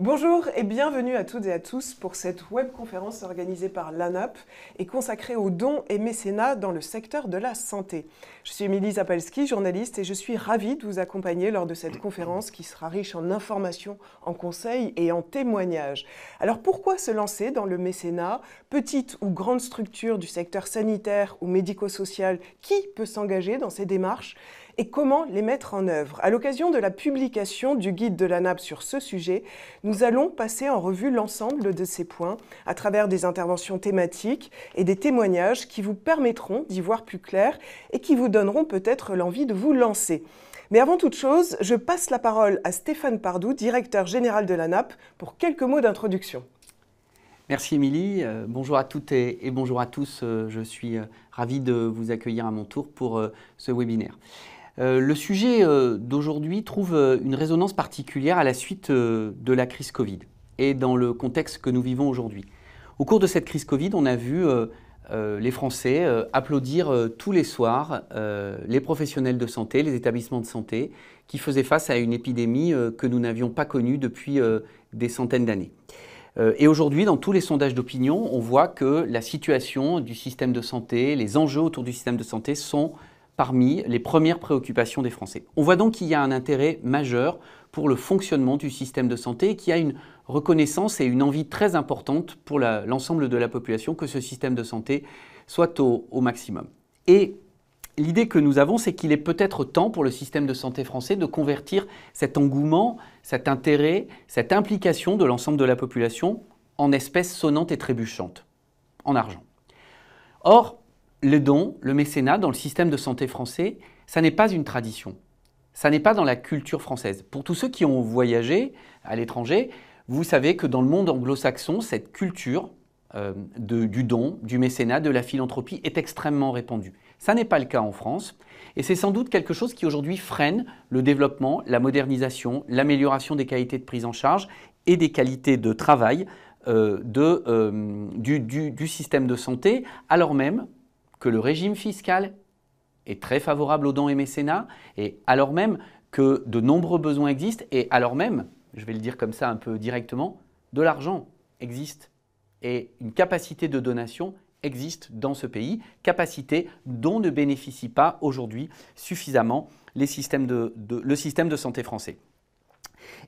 Bonjour et bienvenue à toutes et à tous pour cette webconférence organisée par l'ANAP et consacrée aux dons et mécénats dans le secteur de la santé. Je suis Émilie Zapalski, journaliste, et je suis ravie de vous accompagner lors de cette conférence qui sera riche en informations, en conseils et en témoignages. Alors pourquoi se lancer dans le mécénat Petite ou grande structure du secteur sanitaire ou médico-social, qui peut s'engager dans ces démarches et comment les mettre en œuvre. À l'occasion de la publication du guide de l'ANAP sur ce sujet, nous allons passer en revue l'ensemble de ces points à travers des interventions thématiques et des témoignages qui vous permettront d'y voir plus clair et qui vous donneront peut-être l'envie de vous lancer. Mais avant toute chose, je passe la parole à Stéphane Pardou, directeur général de l'ANAP, pour quelques mots d'introduction. Merci Émilie, euh, bonjour à toutes et, bonjour à tous. Euh, je suis euh, ravi de vous accueillir à mon tour pour ce webinaire. Euh, le sujet euh, d'aujourd'hui trouve euh, une résonance particulière à la suite de la crise Covid et dans le contexte que nous vivons aujourd'hui. Au cours de cette crise Covid, on a vu les Français applaudir tous les soirs les professionnels de santé, les établissements de santé, qui faisaient face à une épidémie que nous n'avions pas connue depuis des centaines d'années. et aujourd'hui, dans tous les sondages d'opinion, on voit que la situation du système de santé, les enjeux autour du système de santé sont parmi les premières préoccupations des Français. On voit donc qu'il y a un intérêt majeur pour le fonctionnement du système de santé et qu'il y a une reconnaissance et une envie très importante pour l'ensemble de la population que ce système de santé soit au, au maximum. Et l'idée que nous avons, c'est qu'il est peut-être temps pour le système de santé français de convertir cet engouement, cet intérêt, cette implication de l'ensemble de la population en espèces sonnantes et trébuchantes, en argent. Or, le don, le mécénat dans le système de santé français, ça n'est pas une tradition. Ça n'est pas dans la culture française. Pour tous ceux qui ont voyagé à l'étranger, vous savez que dans le monde anglo-saxon, cette culture euh, du don, du mécénat, de la philanthropie est extrêmement répandue. Ça n'est pas le cas en France. Et c'est sans doute quelque chose qui aujourd'hui freine le développement, la modernisation, l'amélioration des qualités de prise en charge et des qualités de travail euh, euh, du, du système de santé, alors même que le régime fiscal est très favorable aux dons et mécénats, et alors même que de nombreux besoins existent, et alors même, je vais le dire comme ça un peu directement, de l'argent existe, et une capacité de donation existe dans ce pays, capacité dont ne bénéficie pas aujourd'hui suffisamment les systèmes de, le système de santé français.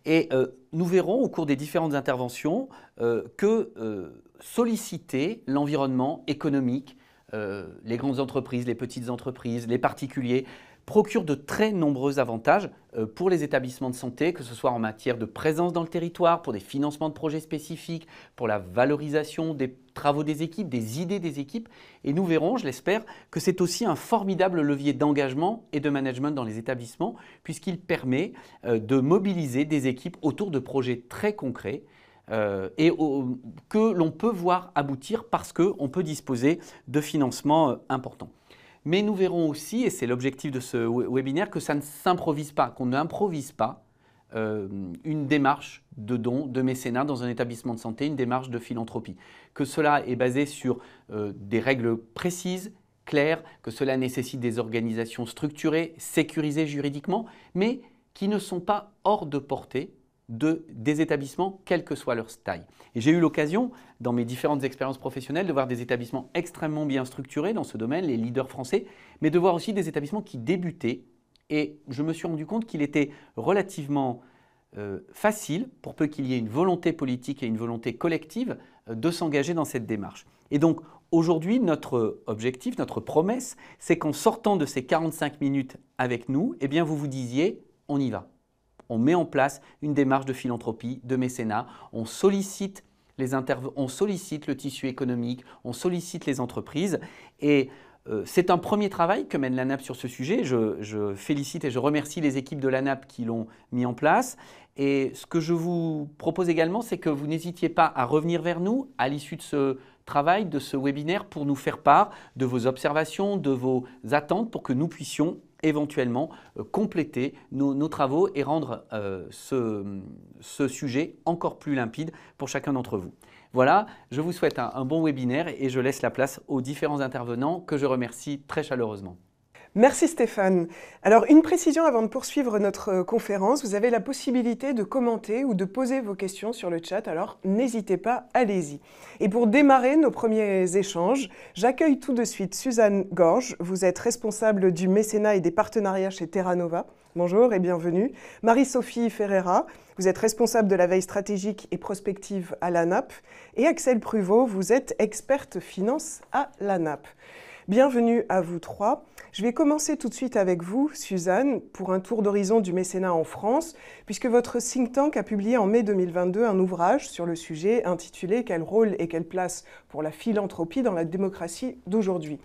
Et euh, nous verrons au cours des différentes interventions euh, que euh, solliciter l'environnement économique, euh, les grandes entreprises, les petites entreprises, les particuliers, procurent de très nombreux avantages euh, pour les établissements de santé, que ce soit en matière de présence dans le territoire, pour des financements de projets spécifiques, pour la valorisation des travaux des équipes, des idées des équipes. Et nous verrons, je l'espère, que c'est aussi un formidable levier d'engagement et de management dans les établissements, puisqu'il permet euh, de mobiliser des équipes autour de projets très concrets euh, et que l'on peut voir aboutir parce qu'on peut disposer de financements euh, importants. Mais nous verrons aussi, et c'est l'objectif de ce webinaire, que ça ne s'improvise pas, qu'on n'improvise pas euh, une démarche de don, de mécénat dans un établissement de santé, une démarche de philanthropie. Que cela est basé sur des règles précises, claires, que cela nécessite des organisations structurées, sécurisées juridiquement, mais qui ne sont pas hors de portée des établissements, quelle que soit leur taille. Et j'ai eu l'occasion, dans mes différentes expériences professionnelles, de voir des établissements extrêmement bien structurés dans ce domaine, les leaders français, mais de voir aussi des établissements qui débutaient. Et je me suis rendu compte qu'il était relativement euh, facile, pour peu qu'il y ait une volonté politique et une volonté collective, euh, de s'engager dans cette démarche. Et donc, aujourd'hui, notre objectif, notre promesse, c'est qu'en sortant de ces 45 minutes avec nous, eh bien, vous vous disiez, on y va on met en place une démarche de philanthropie, de mécénat, on sollicite les on sollicite le tissu économique, on sollicite les entreprises et euh, c'est un premier travail que mène la l'ANAP sur ce sujet. Je, félicite et je remercie les équipes de l'ANAP qui l'ont mis en place. Et ce que je vous propose également, c'est que vous n'hésitiez pas à revenir vers nous à l'issue de ce travail, de ce webinaire, pour nous faire part de vos observations, de vos attentes, pour que nous puissions éventuellement euh, compléter nos, travaux et rendre euh, ce, sujet encore plus limpide pour chacun d'entre vous. Voilà, je vous souhaite un bon webinaire et je laisse la place aux différents intervenants que je remercie très chaleureusement. Merci Stéphane. Alors une précision avant de poursuivre notre euh, conférence, vous avez la possibilité de commenter ou de poser vos questions sur le chat, alors n'hésitez pas, allez-y. Et pour démarrer nos premiers échanges, j'accueille tout de suite Suzanne Gorge, vous êtes responsable du mécénat et des partenariats chez Terranova. Bonjour et bienvenue. Marie-Sophie Ferreira, vous êtes responsable de la veille stratégique et prospective à la Nap. Et Axel Pruvot, vous êtes experte finance à la Nap. Bienvenue à vous trois. Je vais commencer tout de suite avec vous, Suzanne, pour un tour d'horizon du mécénat en France, puisque votre think tank a publié en mai 2022 un ouvrage sur le sujet intitulé Quel rôle et quelle place pour la philanthropie dans la démocratie d'aujourd'hui.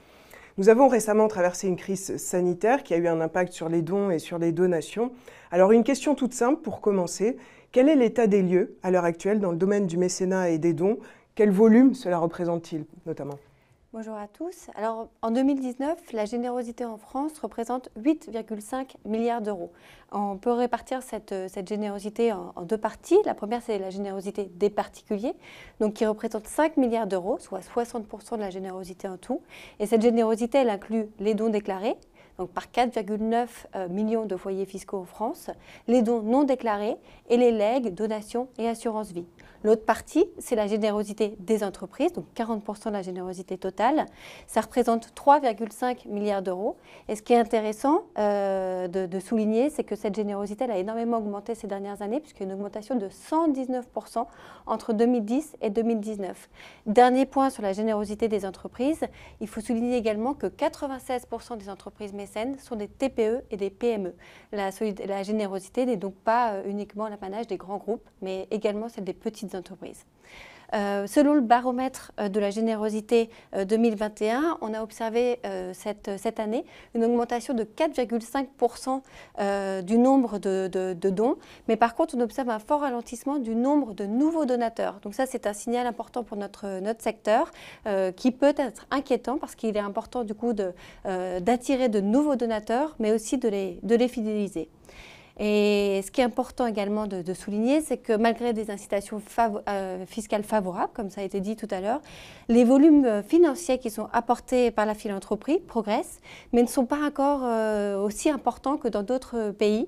Nous avons récemment traversé une crise sanitaire qui a eu un impact sur les dons et sur les donations. Alors une question toute simple pour commencer. Quel est l'état des lieux à l'heure actuelle dans le domaine du mécénat et des dons Quel volume cela représente-t-il notamment Bonjour à tous. Alors, en 2019, la générosité en France représente 8,5 milliards d'euros. On peut répartir cette, euh, générosité en, deux parties. La première, c'est la générosité des particuliers, donc qui représente 5 milliards d'euros, soit 60% de la générosité en tout. Et cette générosité, elle inclut les dons déclarés, donc par 4,9 euh, millions de foyers fiscaux en France, les dons non déclarés et les legs, donations et assurances vie. L'autre partie, c'est la générosité des entreprises, donc 40% de la générosité totale. Ça représente 3,5 milliards d'euros. Et ce qui est intéressant euh, de, souligner, c'est que cette générosité, elle a énormément augmenté ces dernières années, puisqu'il y a une augmentation de 119% entre 2010 et 2019. Dernier point sur la générosité des entreprises, il faut souligner également que 96% des entreprises mécènes sont des TPE et des PME. La, la générosité n'est donc pas euh, uniquement l'apanage des grands groupes, mais également celle des petites entreprises entreprises. Euh, selon le baromètre euh, de la générosité 2021, euh, on a observé cette, année une augmentation de 4,5% du nombre de, dons, mais par contre on observe un fort ralentissement du nombre de nouveaux donateurs. Donc ça c'est un signal important pour notre, secteur qui peut être inquiétant parce qu'il est important du coup d'attirer de, nouveaux donateurs, mais aussi de les fidéliser. Et ce qui est important également de, souligner, c'est que malgré des incitations euh, fiscales favorables, comme ça a été dit tout à l'heure, les volumes euh, financiers qui sont apportés par la philanthropie progressent, mais ne sont pas encore euh, aussi importants que dans d'autres pays,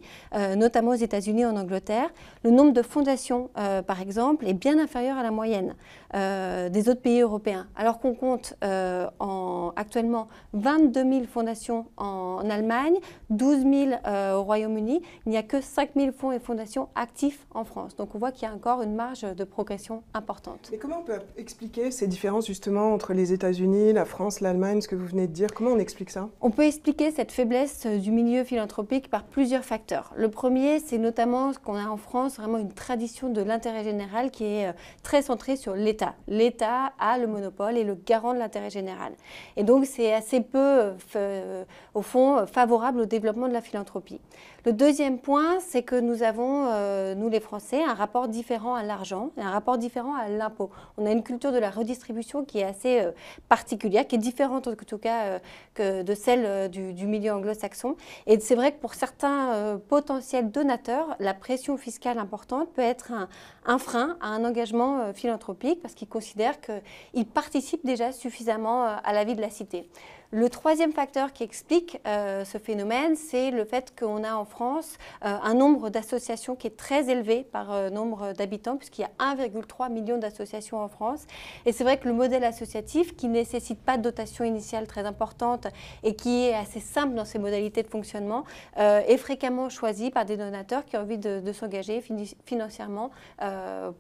notamment aux États-Unis, en Angleterre. Le nombre de fondations, par exemple, est bien inférieur à la moyenne. Euh, des autres pays européens. Alors qu'on compte euh, en, actuellement 22 000 fondations en, Allemagne, 12 000 euh, au Royaume-Uni, il n'y a que 5 000 fonds et fondations actifs en France. Donc on voit qu'il y a encore une marge de progression importante. Et comment on peut expliquer ces différences justement entre les États-Unis, la France, l'Allemagne, ce que vous venez de dire Comment on explique ça On peut expliquer cette faiblesse du milieu philanthropique par plusieurs facteurs. Le premier, c'est notamment ce qu'on a en France, vraiment une tradition de l'intérêt général qui est très centrée sur l'État l'État. a le monopole et le garant de l'intérêt général. Et donc c'est assez peu, euh, au fond, favorable au développement de la philanthropie. Le deuxième point, c'est que nous avons, euh, nous les Français, un rapport différent à l'argent et un rapport différent à l'impôt. On a une culture de la redistribution qui est assez euh, particulière, qui est différente en tout cas euh, de celle du, milieu anglo-saxon. Et c'est vrai que pour certains potentiels donateurs, la pression fiscale importante peut être un, un frein à un engagement philanthropique parce qu'ils considèrent qu'ils participent déjà suffisamment à la vie de la cité. Le troisième facteur qui explique euh, ce phénomène, c'est le fait qu'on a en France euh, un nombre d'associations qui est très élevé par euh, nombre d'habitants, puisqu'il y a 1,3 million d'associations en France. Et c'est vrai que le modèle associatif, qui ne nécessite pas de dotation initiale très importante et qui est assez simple dans ses modalités de fonctionnement, est fréquemment choisi par des donateurs qui ont envie de, s'engager financièrement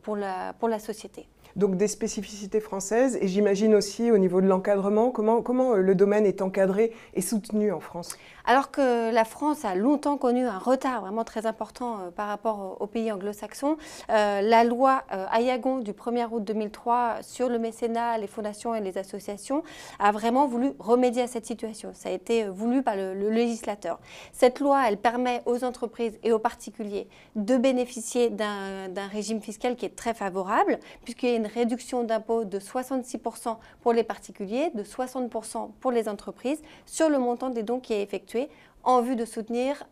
pour la société donc des spécificités françaises et j'imagine aussi au niveau de l'encadrement, comment, comment euh, le domaine est encadré et soutenu en France alors que la France a longtemps connu un retard vraiment très important euh, par rapport aux pays anglo-saxons, euh, la loi euh, Ayagon du 1er août 2003 sur le mécénat, les fondations et les associations a vraiment voulu remédier à cette situation. Ça a été voulu par le, législateur. Cette loi, elle permet aux entreprises et aux particuliers de bénéficier d'un régime fiscal qui est très favorable, puisqu'il y a une réduction d'impôts de 66% pour les particuliers, de 60% pour les entreprises, sur le montant des dons qui est effectué en vue de soutenir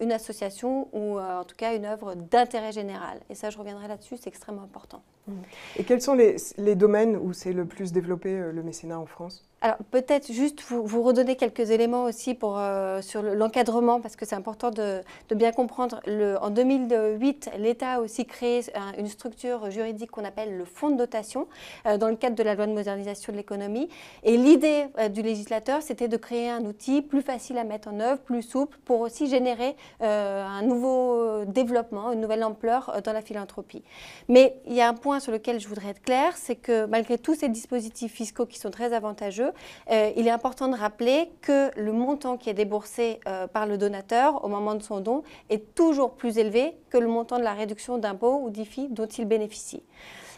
une association ou euh, en tout cas une œuvre d'intérêt général. Et ça, je reviendrai là-dessus, c'est extrêmement important. Et quels sont les, domaines où c'est le plus développé euh, le mécénat en France alors peut-être juste vous, redonner quelques éléments aussi pour, euh, sur l'encadrement, parce que c'est important de, bien comprendre. Le, en 2008, l'État a aussi créé une structure juridique qu'on appelle le fonds de dotation euh, dans le cadre de la loi de modernisation de l'économie. Et l'idée du législateur, c'était de créer un outil plus facile à mettre en œuvre, plus souple, pour aussi générer un nouveau développement, une nouvelle ampleur dans la philanthropie. Mais il y a un point sur lequel je voudrais être claire, c'est que malgré tous ces dispositifs fiscaux qui sont très avantageux, euh, il est important de rappeler que le montant qui est déboursé euh, par le donateur au moment de son don est toujours plus élevé que le montant de la réduction d'impôts ou d'IFI dont il bénéficie.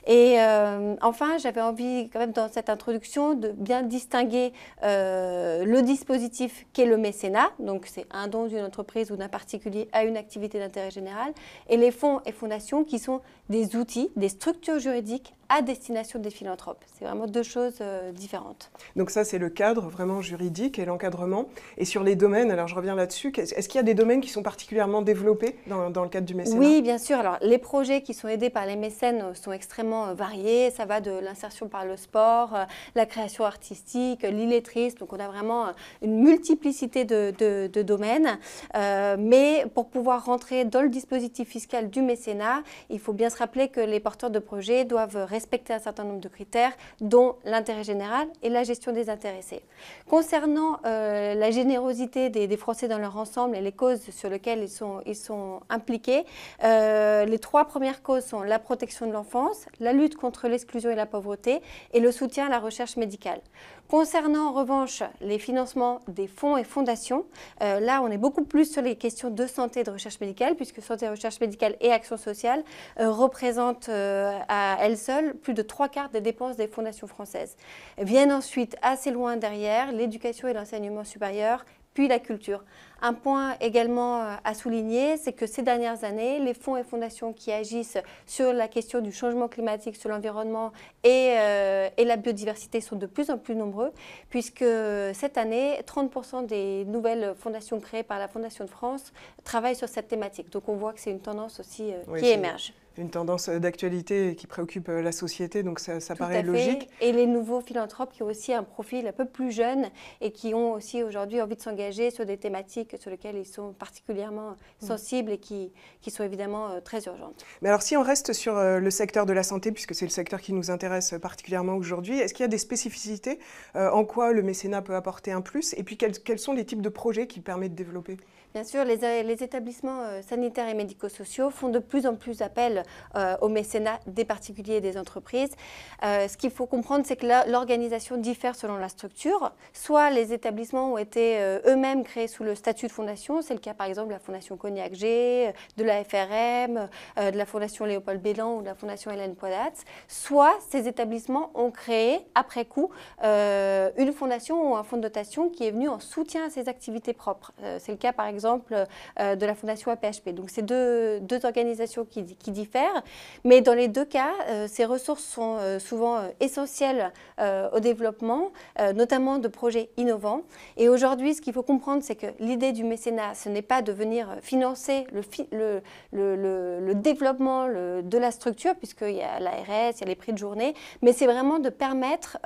Et euh, enfin, j'avais envie quand même dans cette introduction de bien distinguer euh, le dispositif qu'est le mécénat, donc c'est un don d'une entreprise ou d'un particulier à une activité d'intérêt général, et les fonds et fondations qui sont des outils, des structures juridiques à destination des philanthropes. C'est vraiment deux choses euh, différentes. Donc ça, c'est le cadre vraiment juridique et l'encadrement. Et sur les domaines, alors je reviens là-dessus, est-ce qu'il y a des domaines qui sont particulièrement développés dans, dans le cadre du mécénat Oui, bien sûr. Alors les projets qui sont aidés par les mécènes sont extrêmement euh, variés. Ça va de l'insertion par le sport, euh, la création artistique, euh, l'illettrisme. Donc on a vraiment une multiplicité de, domaines. mais pour pouvoir rentrer dans le dispositif fiscal du mécénat, il faut bien se rappeler que les porteurs de projets doivent respecter un certain nombre de critères, dont l'intérêt général et la gestion des intéressés. Concernant la générosité des, Français dans leur ensemble et les causes sur lesquelles ils sont, ils sont impliqués, les trois premières causes sont la protection de l'enfance, la lutte contre l'exclusion et la pauvreté et le soutien à la recherche médicale. Concernant en revanche les financements des fonds et fondations, euh, là on est beaucoup plus sur les questions de santé et de recherche médicale, puisque santé recherche médicale et action sociale euh, représentent euh, à elles seules plus de trois quarts des dépenses des fondations françaises. Viennent ensuite assez loin derrière l'éducation et l'enseignement supérieur puis la culture. Un point également euh, à souligner, c'est que ces dernières années, les fonds et fondations qui agissent sur la question du changement climatique, sur l'environnement et, euh, la biodiversité sont de plus en plus nombreux, puisque cette année, 30% des nouvelles fondations créées par la Fondation de France travaillent sur cette thématique. Donc on voit que c'est une tendance aussi euh, qui émerge une tendance d'actualité qui préoccupe euh, la société, donc ça, paraît logique. Et les nouveaux philanthropes qui ont aussi un profil un peu plus jeune et qui ont aussi aujourd'hui envie de s'engager sur des thématiques sur lesquelles ils sont particulièrement mmh. sensibles et qui, sont évidemment euh, très urgentes. Mais alors si on reste sur euh, le secteur de la santé, puisque c'est le secteur qui nous intéresse particulièrement aujourd'hui, est-ce qu'il y a des spécificités En quoi le mécénat peut apporter un plus Et puis quels, quels sont les types de projets qu'il permet de développer Bien sûr, les, euh, établissements euh, sanitaires et médico-sociaux font de plus en plus appel euh, au mécénat des particuliers et des entreprises. ce qu'il faut comprendre, c'est que l'organisation diffère selon la structure. Soit les établissements ont été eux-mêmes créés sous le statut de fondation, c'est le cas par exemple de la Fondation Cognac G, de la FRM, de la Fondation Léopold Bélan ou de la Fondation Hélène Poidat. Soit ces établissements ont créé, après coup, une fondation ou un fonds de dotation qui est venu en soutien à ces activités propres. c'est le cas par exemple exemple, euh, de la Fondation APHP. Donc, c'est deux, deux, organisations qui, diffèrent. Mais dans les deux cas, euh, ces ressources sont euh, souvent essentielles au développement, notamment de projets innovants. Et aujourd'hui, ce qu'il faut comprendre, c'est que l'idée du mécénat, ce n'est pas de venir financer le, le, le, développement de la structure, puisqu'il y a l'ARS, il y a les prix de journée, mais c'est vraiment de permettre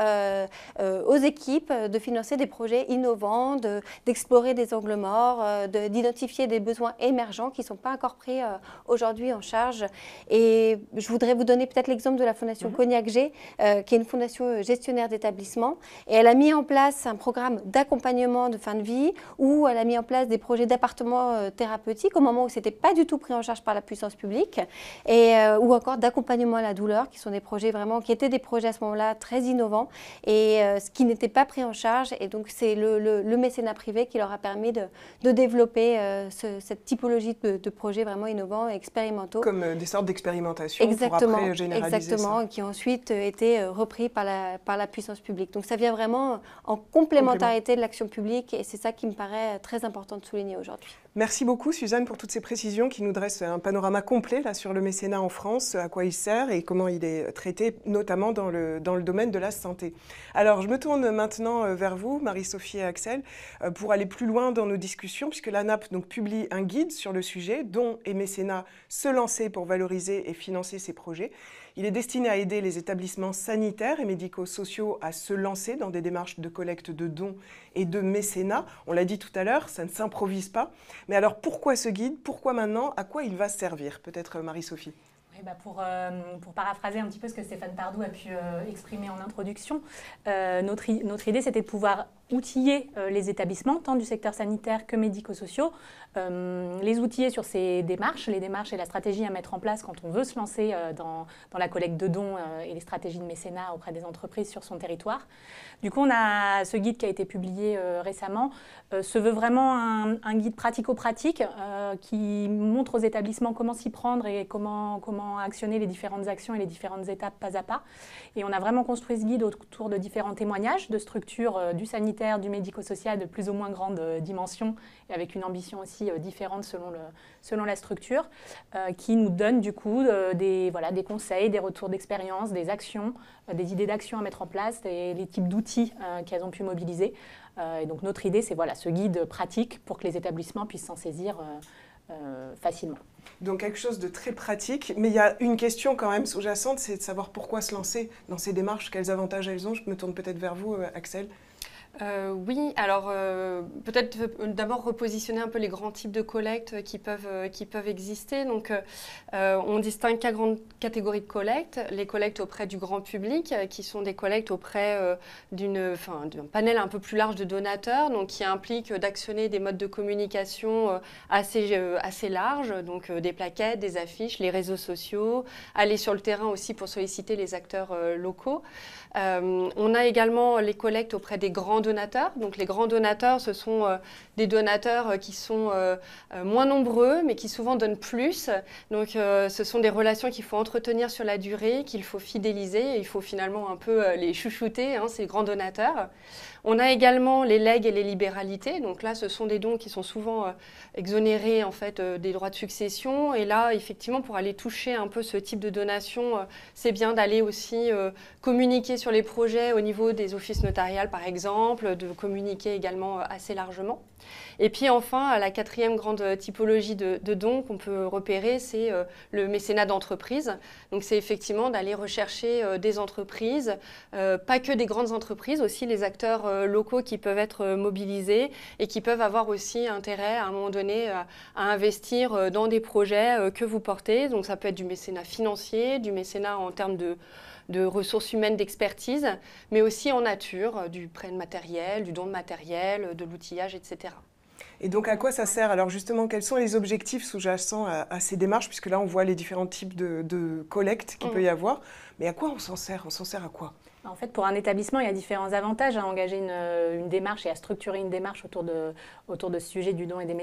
aux équipes de financer des projets innovants, d'explorer des angles morts, de, d'identifier des besoins émergents qui ne sont pas encore pris euh, aujourd'hui en charge. Et je voudrais vous donner peut-être l'exemple de la Fondation mhm. Cognac G, euh, qui est une fondation euh, gestionnaire d'établissement. Et elle a mis en place un programme d'accompagnement de fin de vie où elle a mis en place des projets d'appartements thérapeutiques au moment où ce n'était pas du tout pris en charge par la puissance publique. Et, ou encore d'accompagnement à la douleur, qui sont des projets vraiment, qui étaient des projets à ce moment-là très innovants et ce qui n'était pas pris en charge. Et donc, c'est le, mécénat privé qui leur a permis de développer développer euh, cette typologie de, projets vraiment innovants et expérimentaux. Comme euh, des sortes d'expérimentations pour après euh, généraliser Exactement, qui ont ensuite été repris par la, par la puissance publique. Donc ça vient vraiment en complémentarité de l'action publique et c'est ça qui me paraît très important de souligner aujourd'hui. Merci beaucoup Suzanne pour toutes ces précisions qui nous dressent un panorama complet sur le mécénat en France, à quoi il sert et comment il est traité, notamment dans le, domaine de la santé. Alors je me tourne maintenant euh, vers vous, Marie-Sophie et Axel, euh, pour aller plus loin dans nos discussions, puisque l'ANAP donc, publie un guide sur le sujet, dont et mécénat se lancer pour valoriser et financer ses projets. Il est destiné à aider les établissements sanitaires et médico-sociaux à se lancer dans des démarches de collecte de dons et de mécénat. On l'a dit tout à l'heure, ça ne s'improvise pas. Mais alors pourquoi ce guide Pourquoi maintenant À quoi il va servir Peut-être euh, Marie-Sophie bah, euh, pour, paraphraser un petit peu ce que Stéphane Pardou a pu euh, exprimer en introduction, notre, notre idée c'était de pouvoir outiller euh, les établissements, tant du secteur sanitaire que médico-sociaux, euh, les outiller sur ces démarches, les démarches et la stratégie à mettre en place quand on veut se lancer euh, dans, la collecte de dons et les stratégies de mécénat auprès des entreprises sur son territoire. Du coup, on a ce guide qui a été publié récemment, se veut vraiment un, un guide pratico-pratique qui montre aux établissements comment s'y prendre et comment, comment actionner les différentes actions et les différentes étapes pas à pas. Et on a vraiment construit ce guide autour de différents témoignages de structures du sanitaire du médico-social de plus ou moins grande euh, dimension et avec une ambition aussi euh, différente selon, la structure, euh, qui nous donne du coup des, conseils, des retours d'expérience, des actions, des idées d'action à mettre en place, et les types d'outils qu'elles ont pu mobiliser. et donc notre idée, c'est voilà, ce guide pratique pour que les établissements puissent s'en saisir facilement. Donc quelque chose de très pratique, mais il y a une question quand même sous-jacente, c'est de savoir pourquoi se lancer dans ces démarches, quels avantages elles ont. Je me tourne peut-être vers vous, Axel. Euh, oui, alors euh, peut-être euh, d'abord repositionner un peu les grands types de collectes qui peuvent, qui peuvent exister. Donc on distingue quatre grandes catégories de collectes. Les collectes auprès du grand public, qui sont des collectes auprès d'une, d'un panel un peu plus large de donateurs, donc qui implique d'actionner des modes de communication assez, assez larges, donc des plaquettes, des affiches, les réseaux sociaux, aller sur le terrain aussi pour solliciter les acteurs locaux. on a également les collectes auprès des grands donateurs. Donc les grands donateurs, ce sont euh, des donateurs euh, qui sont euh, moins nombreux, mais qui souvent donnent plus. Donc ce sont des relations qu'il faut entretenir sur la durée, qu'il faut fidéliser, il faut finalement un peu les chouchouter, hein, ces grands donateurs. On a également les legs et les libéralités. Donc là, ce sont des dons qui sont souvent euh, exonérés en fait euh, des droits de succession. Et là, effectivement, pour aller toucher un peu ce type de donation, euh, c'est bien d'aller aussi communiquer sur les projets au niveau des offices notariales, par exemple, de communiquer également assez largement. Et puis enfin, la quatrième grande typologie de, dons qu'on peut repérer, c'est euh, le mécénat d'entreprise. Donc c'est effectivement d'aller rechercher euh, des entreprises, euh, pas que des grandes entreprises, aussi les acteurs locaux qui peuvent être mobilisés et qui peuvent avoir aussi intérêt à un moment donné à, investir dans des projets que vous portez. Donc ça peut être du mécénat financier, du mécénat en termes de ressources humaines d'expertise, mais aussi en nature, du prêt de matériel, du don de matériel, de l'outillage, etc. Et donc, à quoi ça sert Alors, justement, quels sont les objectifs sous-jacents à, ces démarches Puisque là, on voit les différents types de, collectes collecte qu'il mhm. peut y avoir. Mais à quoi on s'en sert On s'en sert à quoi bah, en fait, pour un établissement, il y a différents avantages à hein. engager euh, une, démarche et à structurer une démarche autour de, autour de ce sujet du don et, des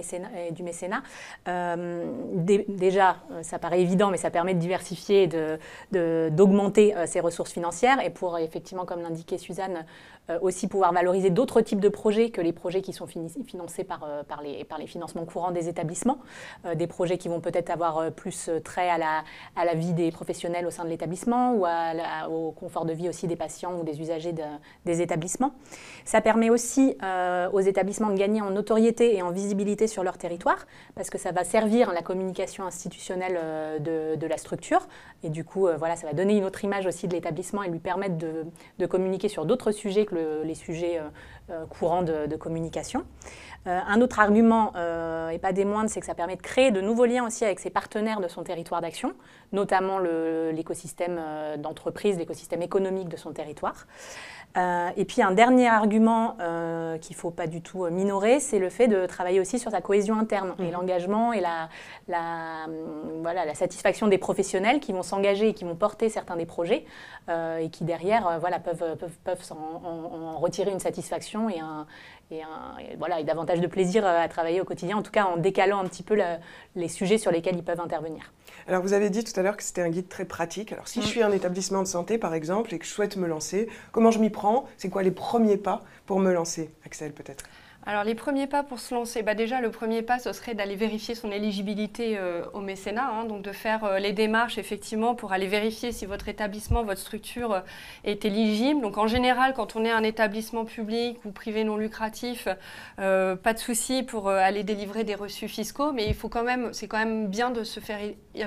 et du mécénat. Euh, déjà, euh, ça paraît évident, mais ça permet de diversifier et d'augmenter ses ressources financières. Et pour, effectivement, comme l'indiquait Suzanne, euh, aussi pouvoir valoriser d'autres types de projets que les projets qui sont financés par, euh, par, les, par les financements courants des établissements, euh, des projets qui vont peut-être avoir plus trait à la, à la vie des professionnels au sein de l'établissement ou à au confort de vie aussi des patients ou des usagers des établissements. Ça permet aussi aux établissements de gagner en notoriété et en visibilité sur leur territoire, parce que ça va servir la communication institutionnelle de, de, la structure. Et du coup, voilà, ça va donner une autre image aussi de l'établissement et lui permettre de, de communiquer sur d'autres sujets que le les sujets euh, euh, courants de communication. Euh, un autre argument, euh, et pas des moindres, c'est que ça permet de créer de nouveaux liens aussi avec ses partenaires de son territoire d'action, notamment l'écosystème euh, d'entreprise, l'écosystème économique de son territoire. et puis un dernier argument qu'il ne faut pas du tout minorer, c'est le fait de travailler aussi sur sa cohésion interne et mmh. l'engagement et hum, la, satisfaction des professionnels qui vont s'engager et qui vont porter certains des projets et qui derrière voilà, peuvent, en, retirer une satisfaction et un, et, voilà, davantage de plaisir euh, à travailler au quotidien, en tout cas en décalant un petit peu les sujets sur lesquels ils peuvent intervenir. Alors vous avez dit tout à l'heure que c'était un guide très pratique. Alors si mm. je suis un établissement de santé par exemple et que je souhaite me lancer, comment je m'y prends C'est quoi les premiers pas pour me lancer Axel peut-être alors les premiers pas pour se lancer, bah déjà le premier pas ce serait d'aller vérifier son éligibilité euh, au mécénat, hein. donc de faire euh, les démarches effectivement pour aller vérifier si votre établissement, votre structure euh, est éligible. Donc en général quand on est un établissement public ou privé non lucratif, pas de souci pour aller délivrer des reçus fiscaux, mais il faut quand même, c'est quand même bien de se faire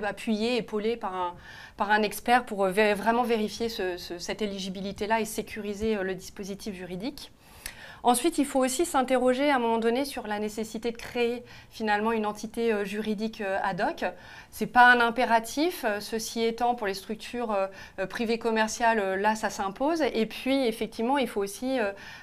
appuyer, épauler par un, par un expert pour vraiment vérifier cette éligibilité-là et sécuriser le dispositif juridique. Ensuite, il faut aussi s'interroger à un moment donné sur la nécessité de créer finalement une entité euh, juridique euh, ad hoc. C'est pas un impératif. Euh, ceci étant, pour les structures privées commerciales, là, ça s'impose. Et puis, effectivement, il faut aussi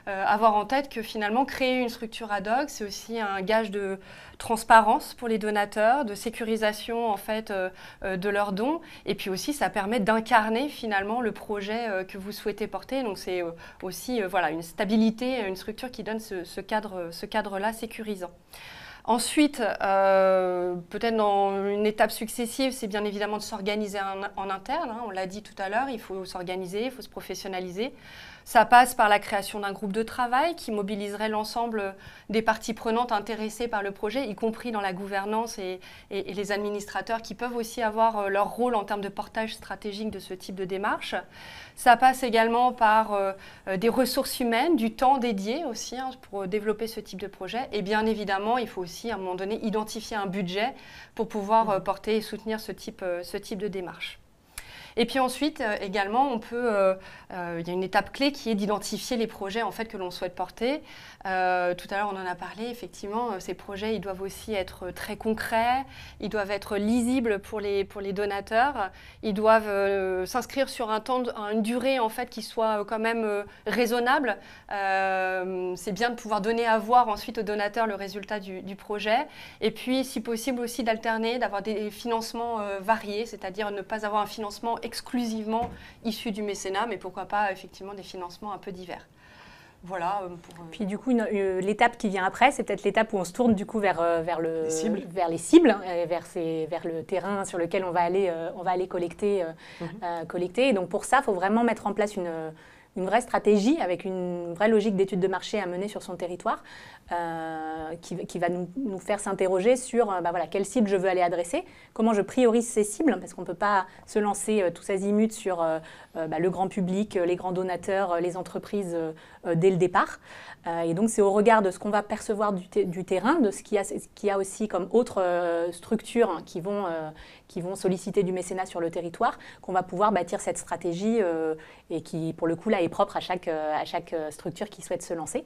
avoir en tête que finalement, créer une structure ad hoc, c'est aussi un gage de transparence pour les donateurs, de sécurisation en fait euh, euh, de leurs dons, et puis aussi ça permet d'incarner finalement le projet euh, que vous souhaitez porter. Donc c'est aussi voilà une stabilité, une structure qui donne ce, cadre, ce cadre là sécurisant. Ensuite, peut-être dans une étape successive, c'est bien évidemment de s'organiser en, interne. Hein. on l'a dit tout à l'heure, il faut s'organiser, il faut se professionnaliser. Ça passe par la création d'un groupe de travail qui mobiliserait l'ensemble des parties prenantes intéressées par le projet, y compris dans la gouvernance et, les administrateurs qui peuvent aussi avoir euh, leur rôle en termes de portage stratégique de ce type de démarche. Ça passe également par euh, euh, des ressources humaines, du temps dédié aussi hein, pour développer ce type de projet. Et bien évidemment, il faut aussi à un moment donné identifier un budget pour pouvoir mmh. porter et soutenir ce type de démarche. Et puis ensuite, euh, également, on peut, euh, euh, il y a une étape clé qui est d'identifier les projets en fait que l'on souhaite porter. tout à l'heure, on en a parlé. Effectivement, ces projets, ils doivent aussi être très concrets. Ils doivent être lisibles pour les pour les donateurs. Ils doivent s'inscrire sur un temps, une durée en fait qui soit quand même raisonnable. C'est bien de pouvoir donner à voir ensuite aux donateurs le résultat du, projet. Et puis, si possible aussi d'alterner, d'avoir des financements variés, c'est-à-dire ne pas avoir un financement exclusivement issus du mécénat, mais pourquoi pas effectivement des financements un peu divers. Voilà. Euh, euh, Puis du coup, l'étape qui vient après, c'est peut-être l'étape où on se tourne du coup vers, euh, vers, le, les cibles, vers, les cibles, hein, vers, le terrain sur lequel on va aller, on va aller collecter, mhm. collecter. Et donc pour ça, il faut vraiment mettre en place une une vraie stratégie, avec une vraie logique d'étude de marché à mener sur son territoire, euh, qui, va nous, faire s'interroger sur euh, bah voilà, quelle cible je veux aller adresser, comment je priorise ces cibles, parce qu'on ne peut pas se lancer euh, tous azimuts sur bah, le grand public, les grands donateurs, les entreprises dès le départ. et donc c'est au regard de ce qu'on va percevoir du, terrain, de ce qu'il y, a aussi comme autres structures hein, qui vont qui vont solliciter du mécénat sur le territoire qu'on va pouvoir bâtir cette stratégie euh, et qui, pour le coup, là, est propre à chaque, euh, à chaque euh, structure qui souhaite se lancer.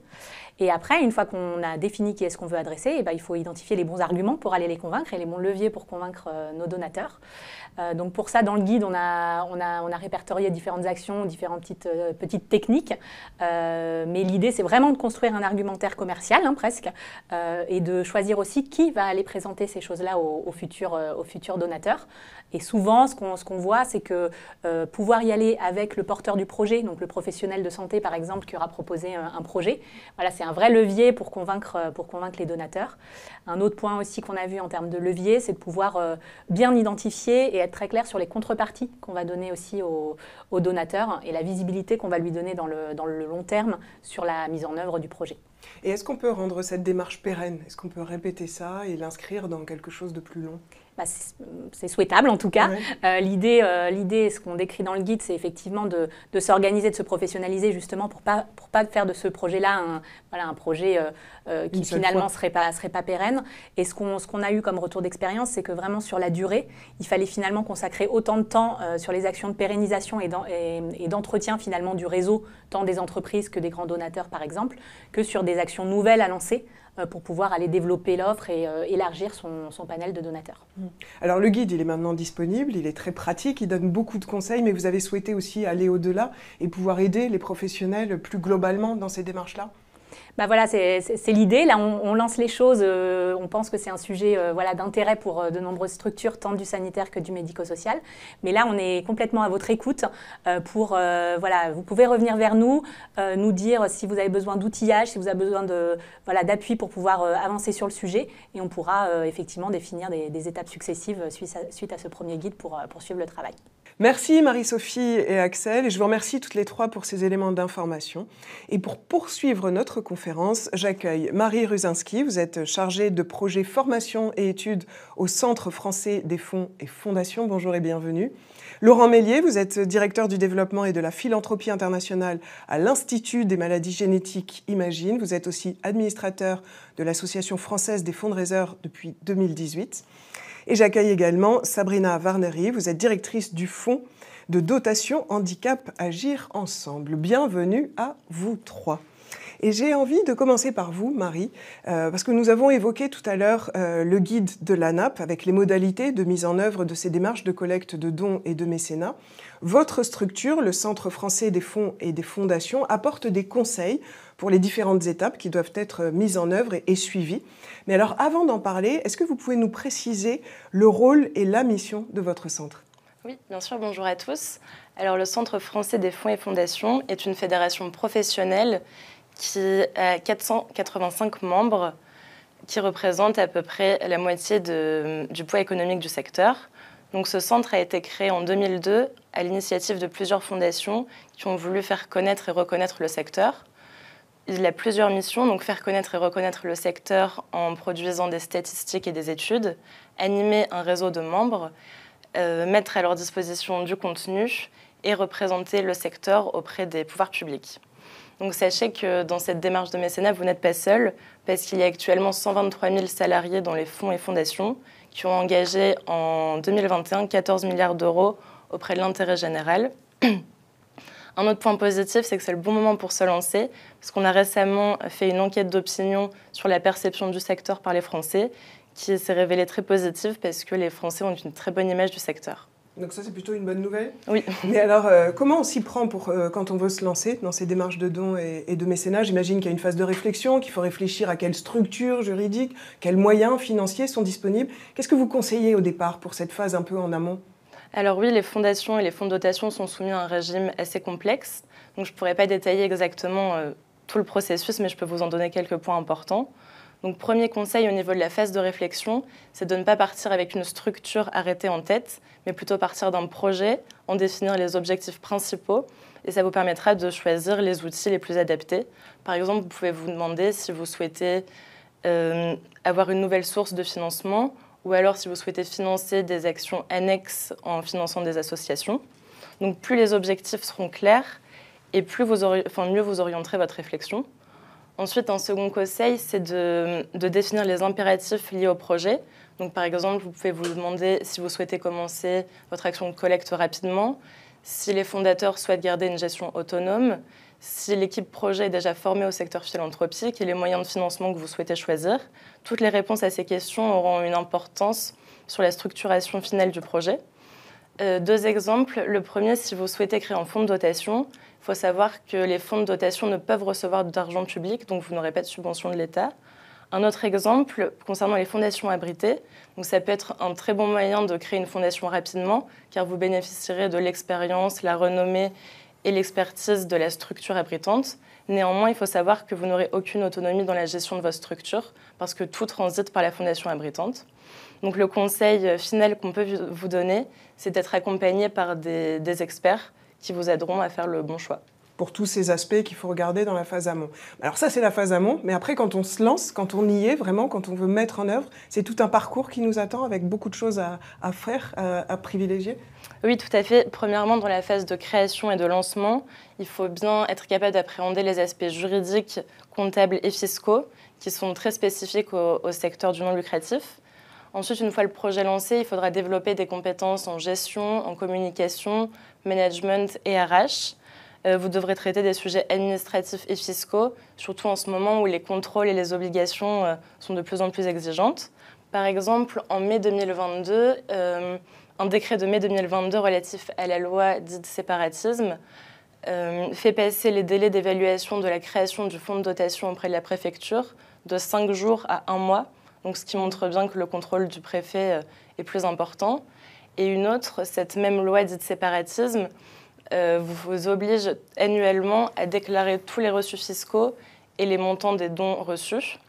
Et après, une fois qu'on a défini qui est-ce qu'on veut adresser, eh ben, il faut identifier les bons arguments pour aller les convaincre et les bons leviers pour convaincre nos donateurs. donc pour ça, dans le guide, on a, on a, on a répertorié différentes actions, différentes petites, petites techniques. mais l'idée, c'est vraiment de construire un argumentaire commercial, hein, presque, et de choisir aussi qui va aller présenter ces choses-là aux, futurs, aux futurs donateurs. Et souvent, ce qu'on ce voit, c'est que euh, pouvoir y aller avec le porteur du projet, donc le professionnel de santé, par exemple, qui aura proposé un, projet, voilà, c'est un vrai levier pour convaincre, euh, pour convaincre les donateurs. Un autre point aussi qu'on a vu en termes de levier, c'est de pouvoir euh, bien identifier et être très clair sur les contreparties qu'on va donner aussi aux, donateurs et la visibilité qu'on va lui donner dans le, dans le long terme sur la mise en œuvre du projet. Et est-ce qu'on peut rendre cette démarche pérenne Est-ce qu'on peut répéter ça et l'inscrire dans quelque chose de plus long bah, c'est souhaitable en tout cas. Euh, euh, l'idée, ce qu'on décrit dans le guide, c'est effectivement de, s'organiser, de se professionnaliser justement pour pas pas faire de ce projet-là un voilà un projet euh, qui finalement serait pas serait pas pérenne. Et ce qu'on ce qu'on a eu comme retour d'expérience, c'est que vraiment sur la durée, il fallait finalement consacrer autant de temps sur les actions de pérennisation et d'entretien finalement du réseau, tant des entreprises que des grands donateurs par exemple, que sur des actions nouvelles à lancer euh, pour pouvoir aller développer l'offre et euh, élargir son, panel de donateurs. Mm. Alors le guide, il est maintenant disponible, il est très pratique, il donne beaucoup de conseils, mais vous avez souhaité aussi aller au-delà et pouvoir aider les professionnels plus globalement dans ces démarches-là bah voilà, c'est l'idée. Là, on, lance les choses. Euh, on pense que c'est un sujet euh, voilà, d'intérêt pour euh, de nombreuses structures, tant du sanitaire que du médico-social. Mais là, on est complètement à votre écoute pour, voilà, vous pouvez revenir vers nous, nous dire si vous avez besoin d'outillage, si vous avez besoin de, voilà, d'appui pour pouvoir avancer sur le sujet. Et on pourra effectivement définir des, étapes successives suite suite à, ce premier guide pour poursuivre le travail. Merci Marie-Sophie et Axel, et je vous remercie toutes les trois pour ces éléments d'information. Et pour poursuivre notre conférence, j'accueille Marie Rusinski, vous êtes chargée de projet formation et études au Centre français des fonds et fondations. Bonjour et bienvenue. Laurent Mélier, vous êtes directeur du développement et de la philanthropie internationale à l'Institut des maladies génétiques Imagine. Vous êtes aussi administrateur de l'Association française des fonds de réserve depuis 2018. Et j'accueille également Sabrina Warnery, vous êtes directrice du fonds de dotation handicap Agir Ensemble. Bienvenue à vous trois. Et j'ai envie de commencer par vous, Marie, euh, parce que nous avons évoqué tout à l'heure euh, le guide de l'ANAP avec les modalités de mise en œuvre de ces démarches de collecte de dons et de mécénat. Votre structure, le Centre français des fonds et des fondations, apporte des conseils pour les différentes étapes qui doivent être mises en œuvre et, suivies. Mais alors avant d'en parler, est-ce que vous pouvez nous préciser le rôle et la mission de votre centre oui, bien sûr, bonjour à tous. Alors, le Centre français des fonds et fondations est une fédération professionnelle qui a 485 membres, qui représente à peu près la moitié du poids économique du secteur. Donc, ce centre a été créé en 2002 à l'initiative de plusieurs fondations qui ont voulu faire connaître et reconnaître le secteur il a plusieurs missions, donc faire connaître et reconnaître le secteur en produisant des statistiques et des études, animer un réseau de membres, euh, mettre à leur disposition du contenu et représenter le secteur auprès des pouvoirs publics. Donc sachez que dans cette démarche de mécénat, vous n'êtes pas seul, parce qu'il y a actuellement 123 000 salariés dans les fonds et fondations qui ont engagé en 2021 14 milliards d'euros auprès de l'intérêt général. Un autre point positif, c'est que c'est le bon moment pour se lancer, parce qu'on a récemment fait une enquête d'opinion sur la perception du secteur par les Français, qui s'est révélée très positive parce que les Français ont une très bonne image du secteur. Donc ça, c'est plutôt une bonne nouvelle. Oui. Mais alors, euh, comment on s'y prend pour, euh, quand on veut se lancer dans ces démarches de dons et, de mécénat J'imagine qu'il y a une phase de réflexion, qu'il faut réfléchir à quelle structures juridiques, quels moyens financiers sont disponibles. Qu'est-ce que vous conseillez au départ pour cette phase un peu en amont alors oui, les fondations et les fonds de dotation sont soumis à un régime assez complexe. Donc je ne pourrais pas détailler exactement euh, tout le processus, mais je peux vous en donner quelques points importants. Donc premier conseil au niveau de la phase de réflexion, c'est de ne pas partir avec une structure arrêtée en tête, mais plutôt partir d'un projet, en définir les objectifs principaux, et ça vous permettra de choisir les outils les plus adaptés. Par exemple, vous pouvez vous demander si vous souhaitez euh, avoir une nouvelle source de financement, ou alors si vous souhaitez financer des actions annexes en finançant des associations. Donc plus les objectifs seront clairs et plus mieux vous orienterez votre réflexion. Ensuite, un second conseil, c'est de, de, définir les impératifs liés au projet. Donc, par exemple, vous pouvez vous demander si vous souhaitez commencer votre action de collecte rapidement, si les fondateurs souhaitent garder une gestion autonome, si l'équipe projet est déjà formée au secteur philanthropique et les moyens de financement que vous souhaitez choisir. Toutes les réponses à ces questions auront une importance sur la structuration finale du projet. Euh, deux exemples. Le premier, si vous souhaitez créer un fonds de dotation, il faut savoir que les fonds de dotation ne peuvent recevoir d'argent public, donc vous n'aurez pas de subvention de l'État. Un autre exemple concernant les fondations abritées, donc ça peut être un très bon moyen de créer une fondation rapidement, car vous bénéficierez de l'expérience, la renommée et l'expertise de la structure abritante. Néanmoins, il faut savoir que vous n'aurez aucune autonomie dans la gestion de votre structure parce que tout transite par la fondation abritante. Donc le conseil final qu'on peut vous donner, c'est d'être accompagné par des, des experts qui vous aideront à faire le bon choix pour tous ces aspects qu'il faut regarder dans la phase amont. Alors ça, c'est la phase amont, mais après, quand on se lance, quand on y est vraiment, quand on veut mettre en œuvre, c'est tout un parcours qui nous attend avec beaucoup de choses à, faire, à, privilégier. Oui, tout à fait. Premièrement, dans la phase de création et de lancement, il faut bien être capable d'appréhender les aspects juridiques, comptables et fiscaux qui sont très spécifiques au, au secteur du non lucratif. Ensuite, une fois le projet lancé, il faudra développer des compétences en gestion, en communication, management et RH. Euh, vous devrez traiter des sujets administratifs et fiscaux, surtout en ce moment où les contrôles et les obligations euh, sont de plus en plus exigeantes. Par exemple, en mai 2022, euh, un décret de mai 2022 relatif à la loi dite séparatisme fait passer les délais d'évaluation de la création du fonds de dotation auprès de la préfecture de 5 jours à 1 mois, donc ce qui montre bien que le contrôle du préfet est plus important. Et une autre, cette même loi dite séparatisme, euh, vous oblige annuellement à déclarer tous les reçus fiscaux et les montants des dons reçus.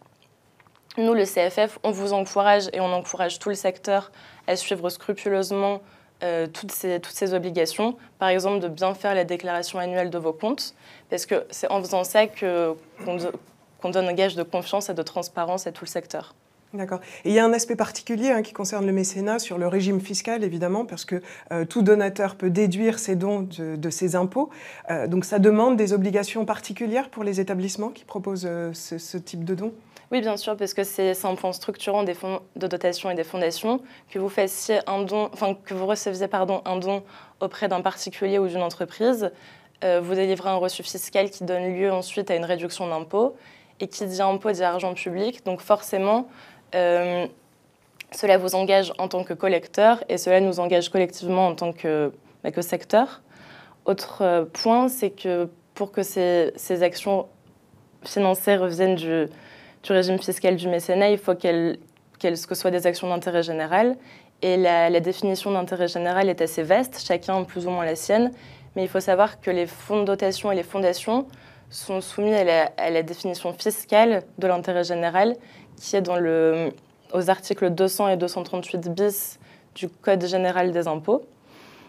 Nous, le CFF, on vous encourage et on encourage tout le secteur à suivre scrupuleusement euh, toutes, ces, obligations, par exemple de bien faire la déclaration annuelle de vos comptes, parce que c'est en faisant ça qu'on donne un gage de confiance et de transparence à tout le secteur. D'accord. Et il y a un aspect particulier hein, qui concerne le mécénat sur le régime fiscal, évidemment, parce que euh, tout donateur peut déduire ses dons de, ses impôts. Euh, donc ça demande des obligations particulières pour les établissements qui proposent euh, ce, type de dons Oui, bien sûr, parce que c'est un point structurant des fonds de dotation et des fondations. Que vous fassiez un don, enfin, que vous receviez pardon, un don auprès d'un particulier ou d'une entreprise, vous délivrez un reçu fiscal qui donne lieu ensuite à une réduction d'impôts. Et qui dit impôt dit argent public. Donc forcément, euh, cela vous engage en tant que collecteur et cela nous engage collectivement en tant que, bah, secteur. Autre euh, point, c'est que pour que ces, actions financières reviennent du, régime fiscal du mécénat, il faut qu'elles que soient des actions d'intérêt général. Et la, définition d'intérêt général est assez vaste, chacun plus ou moins la sienne. Mais il faut savoir que les fonds de dotation et les fondations sont soumis à la définition fiscale de l'intérêt général qui est dans le, aux articles 200 et 238 bis du Code général des impôts.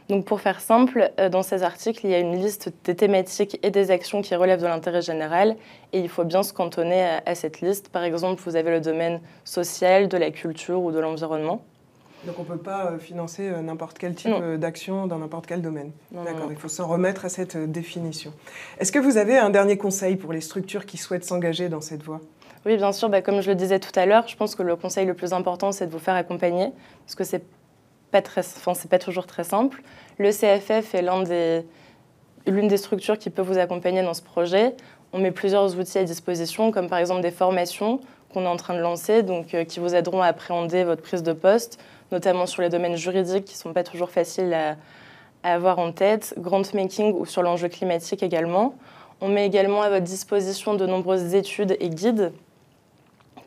Donc pour faire simple, euh, dans ces articles, il y a une liste des thématiques et des actions qui relèvent de l'intérêt général et il faut bien se cantonner à, cette liste. Par exemple, vous avez le domaine social, de la culture ou de l'environnement. Donc on ne peut pas euh, financer euh, n'importe quel type d'action dans n'importe quel domaine. D'accord, il faut s'en remettre à cette définition. Est-ce que vous avez un dernier conseil pour les structures qui souhaitent s'engager dans cette voie oui, bien sûr. Bah, comme je le disais tout à l'heure, je pense que le conseil le plus important, c'est de vous faire accompagner, parce que c'est pas pas toujours très simple. Le CFF est l'une des structures qui peut vous accompagner dans ce projet. On met plusieurs outils à disposition, comme par exemple des formations qu'on est en train de lancer, donc euh, qui vous aideront à appréhender votre prise de poste, notamment sur les domaines juridiques qui ne sont pas toujours faciles à, à avoir en tête, grant making ou sur l'enjeu climatique également. On met également à votre disposition de nombreuses études et guides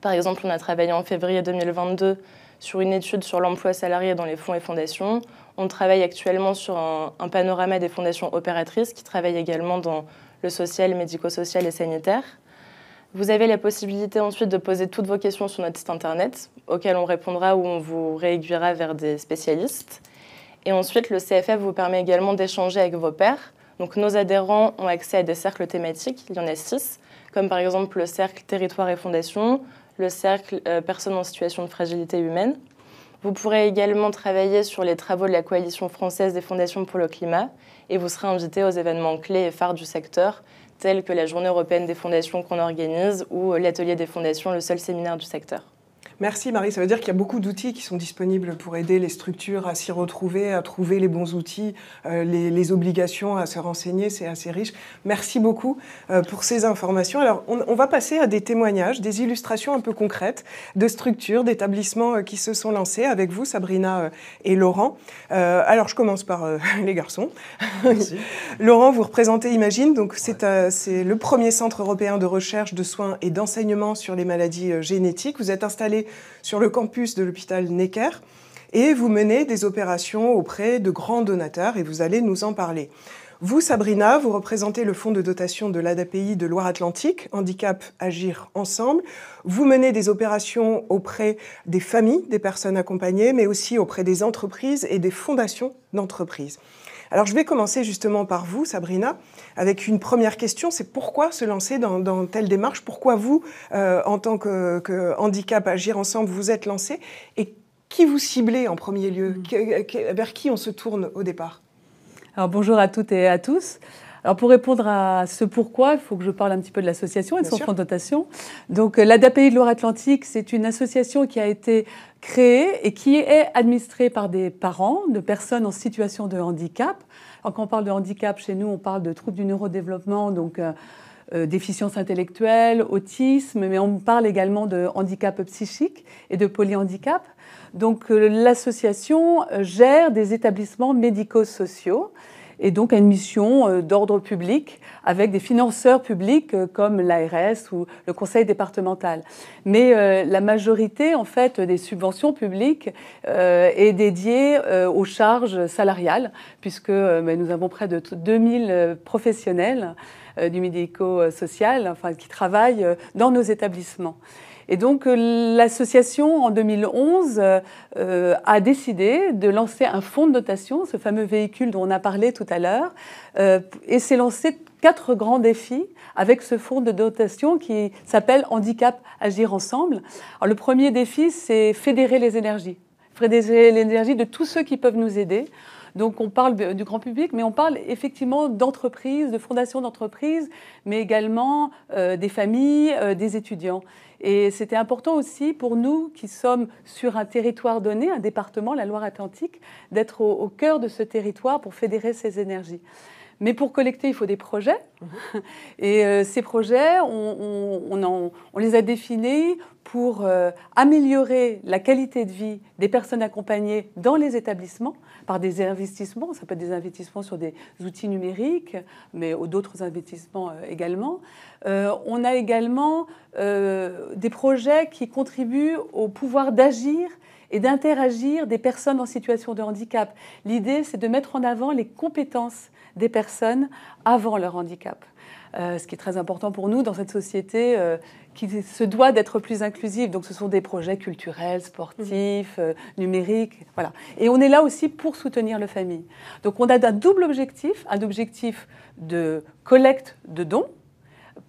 par exemple, on a travaillé en février 2022 sur une étude sur l'emploi salarié dans les fonds et fondations. On travaille actuellement sur un, panorama des fondations opératrices qui travaillent également dans le social, médico-social et sanitaire. Vous avez la possibilité ensuite de poser toutes vos questions sur notre site internet, auquel on répondra ou on vous réaiguillera vers des spécialistes. Et ensuite, le CFF vous permet également d'échanger avec vos pairs. Donc, nos adhérents ont accès à des cercles thématiques, il y en a six, comme par exemple le cercle Territoire et Fondation, le cercle euh, Personnes en situation de fragilité humaine. Vous pourrez également travailler sur les travaux de la Coalition française des fondations pour le climat et vous serez invité aux événements clés et phares du secteur, tels que la Journée européenne des fondations qu'on organise ou euh, l'atelier des fondations, le seul séminaire du secteur. Merci Marie, ça veut dire qu'il y a beaucoup d'outils qui sont disponibles pour aider les structures à s'y retrouver, à trouver les bons outils, euh, les, obligations, à se renseigner, c'est assez riche. Merci beaucoup euh, pour ces informations. Alors on, va passer à des témoignages, des illustrations un peu concrètes de structures, d'établissements euh, qui se sont lancés avec vous, Sabrina et Laurent. alors je commence par les garçons. Laurent, vous représentez Imagine, donc c'est le premier centre européen de recherche, de soins et d'enseignement sur les maladies génétiques. Vous êtes installé sur le campus de l'hôpital Necker et vous menez des opérations auprès de grands donateurs et vous allez nous en parler. Vous, Sabrina, vous représentez le fonds de dotation de l'ADAPI de Loire-Atlantique, Handicap Agir Ensemble. Vous menez des opérations auprès des familles des personnes accompagnées, mais aussi auprès des entreprises et des fondations d'entreprises. Alors je vais commencer justement par vous, Sabrina, avec une première question, c'est pourquoi se lancer dans, telle démarche Pourquoi vous, euh, en tant que, handicap Agir Ensemble, vous êtes lancé Et qui vous ciblez en premier lieu mm. Vers qui on se tourne au départ Alors bonjour à toutes et à tous. Alors pour répondre à ce pourquoi, il faut que je parle un petit peu de l'association et de son sûr. Donc euh, l'ADAPI de Loire-Atlantique, c'est une association qui a été créée et qui est administrée par des parents de personnes en situation de handicap. quand on parle de handicap chez nous, on parle de troubles du neurodéveloppement, donc euh, euh, déficience intellectuelle, autisme, mais on parle également de handicap psychique et de polyhandicap. Donc l'association gère des établissements médico-sociaux et donc à une mission euh, d'ordre public avec des financeurs publics euh, comme l'ARS ou le conseil départemental. Mais euh, la majorité en fait des subventions publiques est dédiée aux charges salariales puisque ben, nous avons près de 2000 professionnels du médico-social enfin, qui travaillent dans nos établissements. Et donc euh, l'association en 2011 euh, euh, a décidé de lancer un fonds de notation, ce fameux véhicule dont on a parlé tout à l'heure, euh, et s'est lancé quatre grands défis avec ce fonds de dotation qui s'appelle Handicap Agir Ensemble. Alors, le premier défi, c'est fédérer les énergies, fédérer l'énergie de tous ceux qui peuvent nous aider donc on parle du grand public, mais on parle effectivement d'entreprises, de fondations d'entreprises, mais également euh, des familles, euh, des étudiants. Et c'était important aussi pour nous qui sommes sur un territoire donné, un département, la Loire-Atlantique, d'être au, au cœur de ce territoire pour fédérer ces énergies. Mais pour collecter, il faut des projets. Mhm. Et euh, ces projets, on, on, les a définis pour euh, améliorer la qualité de vie des personnes accompagnées dans les établissements par des investissements. Ça peut être des investissements sur des outils numériques, mais euh, d'autres investissements également. on a également des projets qui contribuent au pouvoir d'agir et d'interagir des personnes en situation de handicap. L'idée, c'est de mettre en avant les compétences des personnes avant leur handicap. Euh, ce qui est très important pour nous dans cette société euh, qui se doit d'être plus inclusive. Donc ce sont des projets culturels, sportifs, mhm. euh, numériques, voilà. Et on est là aussi pour soutenir le famille. Donc on a un double objectif, un objectif de collecte de dons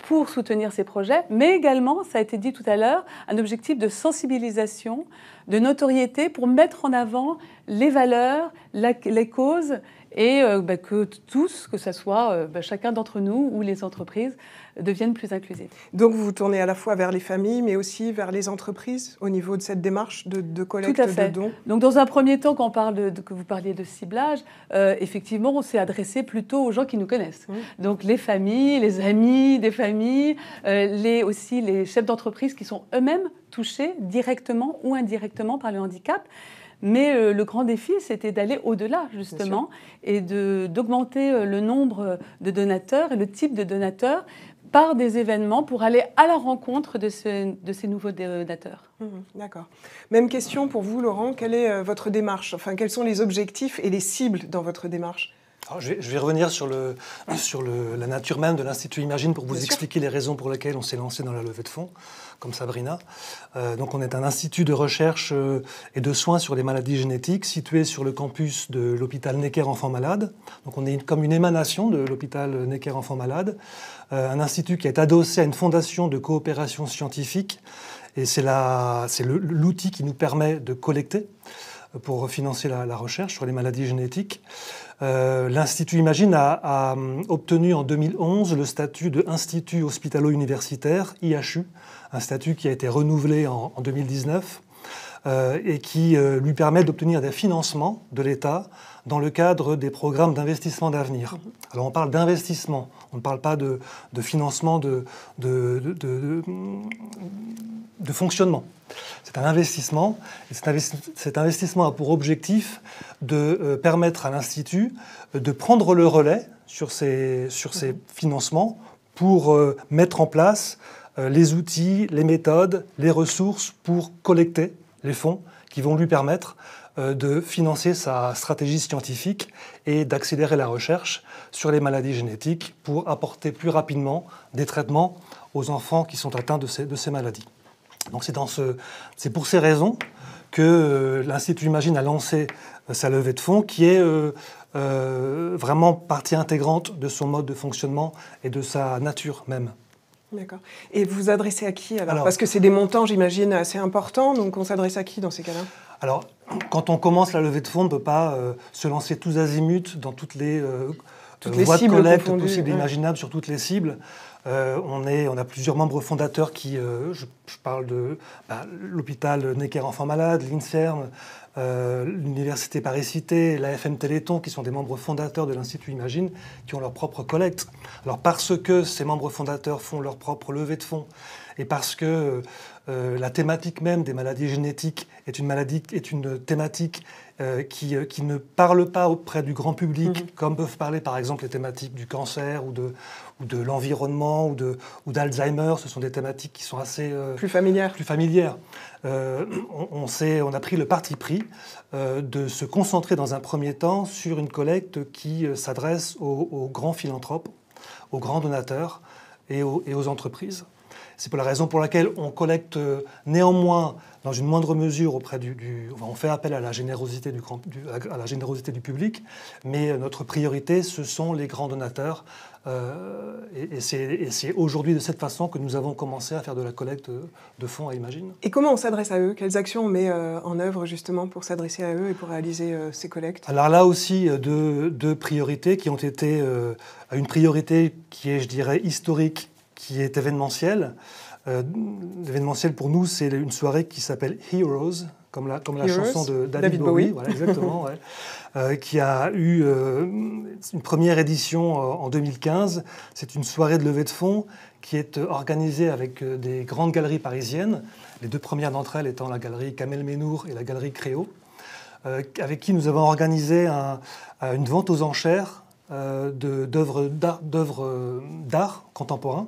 pour soutenir ces projets, mais également, ça a été dit tout à l'heure, un objectif de sensibilisation, de notoriété pour mettre en avant les valeurs, les causes et euh, bah, que tous, que ce soit euh, bah, chacun d'entre nous ou les entreprises, deviennent plus inclusés. Donc vous vous tournez à la fois vers les familles, mais aussi vers les entreprises au niveau de cette démarche de, de collecte Tout à fait. de dons Donc dans un premier temps, quand on parle que vous parliez de ciblage, euh, effectivement, on s'est adressé plutôt aux gens qui nous connaissent. Mmh. Donc les familles, les amis des familles, les, aussi les chefs d'entreprise qui sont eux-mêmes touchés directement ou indirectement par le handicap. Mais euh, le grand défi, c'était d'aller au-delà, justement, et d'augmenter euh, le nombre de donateurs et le type de donateurs par des événements pour aller à la rencontre de, ces nouveaux donateurs. Euh, mmh, d'accord. Même question pour vous, Laurent. Quelle est votre démarche Enfin, quels sont les objectifs et les cibles dans votre démarche je, vais, revenir sur, la nature même de l'Institut Imagine pour vous expliquer les raisons pour lesquelles on s'est lancé dans la levée de fonds, comme Sabrina. Euh, donc, on est un institut de recherche euh, et de soins sur les maladies génétiques situé sur le campus de l'hôpital Necker Enfants Malades. Donc, on est comme une émanation de l'hôpital Necker Enfants Malades, euh, un institut qui est adossé à une fondation de coopération scientifique. Et c'est l'outil qui nous permet de collecter pour financer la recherche sur les maladies génétiques. Euh, L'Institut Imagine a, mm, obtenu en 2011 le statut de Institut hospitalo-universitaire, IHU, un statut qui a été renouvelé en, en 2019 euh, et qui euh, lui permet d'obtenir des financements de l'État dans le cadre des programmes d'investissement d'avenir. Alors on parle d'investissement, on ne parle pas de, financement de, fonctionnement. C'est un investissement. Et cet investissement a pour objectif de euh, permettre à l'Institut de prendre le relais sur ces sur financements pour mettre en place les outils, les méthodes, les ressources pour collecter les fonds qui vont lui permettre euh, de financer sa stratégie scientifique et d'accélérer la recherche sur les maladies génétiques pour apporter plus rapidement des traitements aux enfants qui sont atteints de ces, maladies. Donc c'est pour ces raisons que euh, l'Institut Imagine a lancé euh, sa levée de fonds qui est vraiment partie intégrante de son mode de fonctionnement et de sa nature même. D'accord. Et vous vous adressez à qui alors, Parce que c'est des montants, j'imagine, assez importants, donc on s'adresse à qui dans ces cas-là Alors, quand on commence la levée de fonds, on ne peut pas euh, se lancer tous azimuts dans toutes les... Euh, toutes euh, les possibles et imaginables sur toutes les cibles. Euh, on, est, on, a plusieurs membres fondateurs qui, euh, je, parle de bah, l'hôpital Necker Enfants Malades, l'INSERM, l'Université Paris-Cité, la FM Téléthon, qui sont des membres fondateurs de l'Institut Imagine, qui ont leur propre collecte. Alors parce que ces membres fondateurs font leur propre levée de fonds et parce que euh, la thématique même des maladies génétiques est une, thématique euh, euh, qui, ne parle pas auprès du grand public, mhm. comme peuvent parler par exemple les thématiques du cancer ou de, l'environnement ou, d'Alzheimer. Ce sont des thématiques qui sont assez... plus familières. Plus familières. on, a pris le parti pris de se concentrer dans un premier temps sur une collecte qui s'adresse aux, grands philanthropes, aux grands donateurs et aux entreprises. C'est pour la raison pour laquelle on collecte euh, néanmoins, dans une moindre mesure, auprès du, on fait appel à la générosité du, à la générosité du public, mais euh, notre priorité, ce sont les grands donateurs. Euh, et, c'est aujourd'hui de cette façon que nous avons commencé à faire de la collecte de fonds à Imagine. Et comment on s'adresse à eux Quelles actions on met en œuvre justement pour s'adresser à eux et pour réaliser ces collectes Alors là aussi, deux, deux, priorités qui ont été une priorité qui est, je dirais, historique qui est événementiel. Euh, l'événementiel pour nous, c'est une soirée qui s'appelle Heroes, comme la, comme la chanson de David, Bowie, Voilà, exactement, euh, qui a eu euh, une première édition en 2015. C'est une soirée de levée de fonds qui est organisée avec des grandes galeries parisiennes, les deux premières d'entre elles étant la galerie Kamel Ménour et la galerie Créo, avec qui nous avons organisé une vente aux enchères d'œuvres d'art contemporain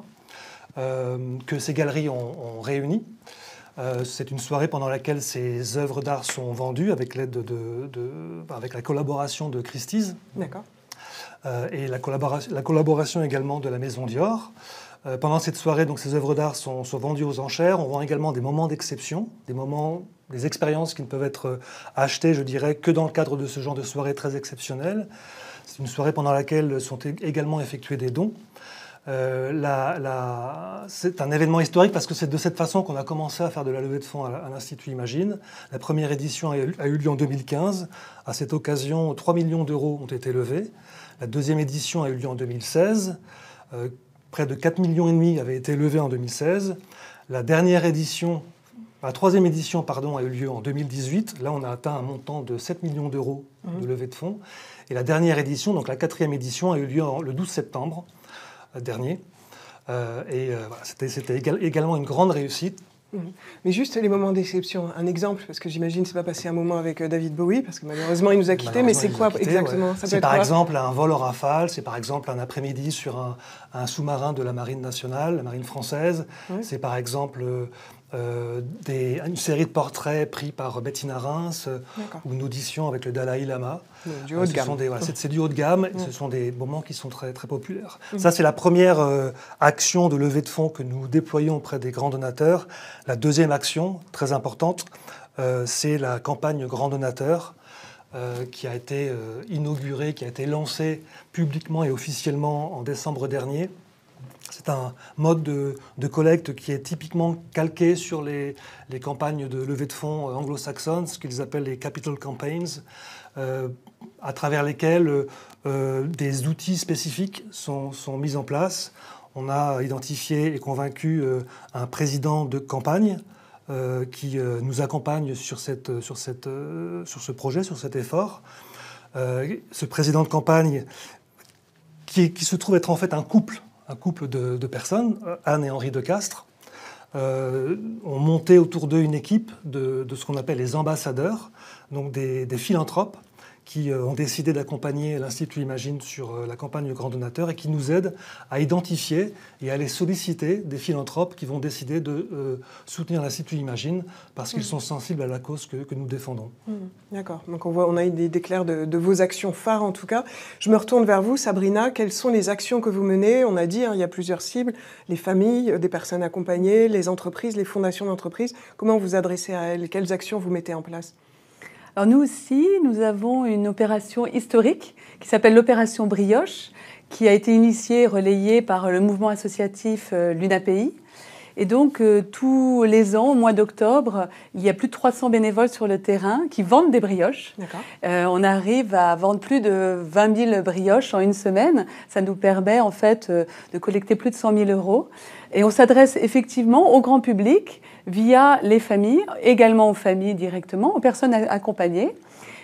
euh, que ces galeries ont, ont réunies. Euh, c'est une soirée pendant laquelle ces œuvres d'art sont vendues avec l'aide de, avec la collaboration de Christie's. D'accord. Euh, et la, la, collaboration également de la Maison Dior. pendant cette soirée, donc, ces œuvres d'art sont, vendues aux enchères. On voit également des moments d'exception, des moments, des expériences qui ne peuvent être achetées, je dirais, que dans le cadre de ce genre de soirée très exceptionnelle. C'est une soirée pendant laquelle sont également effectués des dons. Euh, c'est un événement historique parce que c'est de cette façon qu'on a commencé à faire de la levée de fonds à, l'Institut Imagine. La première édition a, eu lieu en 2015. À cette occasion, 3 millions d'euros ont été levés. La deuxième édition a eu lieu en 2016. Euh, près de 4 millions et demi avaient été levés en 2016. La dernière édition, la troisième édition, pardon, a eu lieu en 2018. Là, on a atteint un montant de 7 millions d'euros de mmh. levée de fonds. Et la dernière édition, donc la quatrième édition, a eu lieu le 12 septembre dernier. Euh, et euh, c'était également une grande réussite. Mmh. Mais juste les moments d'exception, un exemple, parce que j'imagine c'est pas passé un moment avec euh, David Bowie, parce que malheureusement il nous a quittés, mais c'est quoi exactement C'est par exemple un vol au rafale, c'est par exemple un après-midi sur un, un sous-marin de la marine nationale, la marine française. C'est par exemple euh, une série de portraits pris par Bettina Reims ou une audition avec le Dalai Lama. Euh, c'est, du haut de gamme. Ce sont des moments qui sont très, très populaires. Mm-hmm. Ça, c'est la première euh, action de levée de fonds que nous déployons auprès des grands donateurs. La deuxième action, très importante, c'est la campagne Grand Donateur euh, qui a été euh, inauguré, qui a été lancé publiquement et officiellement en décembre dernier. C'est un mode de, collecte qui est typiquement calqué sur les, campagnes de levée de fonds euh, anglo-saxonnes, ce qu'ils appellent les capital campaigns, à travers lesquelles des outils spécifiques sont, sont, mis en place. On a identifié et convaincu un président de campagne euh, qui euh, nous accompagne sur, cette, euh, sur, cette, sur ce projet, sur cet effort. ce président de campagne qui, se trouve être en fait un couple, un couple de, personnes, Anne et Henri de Castres, ont monté autour d'eux une équipe de, ce qu'on appelle les ambassadeurs, donc des philanthropes qui euh, ont décidé d'accompagner l'Institut Imagine sur euh, la campagne du grand donateur et qui nous aident à identifier et à aller solliciter des philanthropes qui vont décider de euh, soutenir l'Institut Imagine parce qu'ils mm. sont sensibles à la cause que, nous défendons. Mm. D'accord. Donc on voit, on a eu des déclairs de, vos actions phares en tout cas. Je me retourne vers vous, Sabrina. Quelles sont les actions que vous menez On a dit, hein, il y a plusieurs cibles les familles, des personnes accompagnées, les entreprises, les fondations d'entreprises. Comment vous adressez à elles Quelles actions vous mettez en place alors nous aussi, nous avons une opération historique qui s'appelle l'opération Brioche, qui a été initiée et relayée par le mouvement associatif euh, l'UNAPI, et donc, euh, tous les ans, au mois d'octobre, il y a plus de 300 bénévoles sur le terrain qui vendent des brioches. Euh, on arrive à vendre plus de 20 000 brioches en une semaine. Ça nous permet, en fait, euh, de collecter plus de 100 000 euros. Et on s'adresse effectivement au grand public via les familles, également aux familles directement, aux personnes accompagnées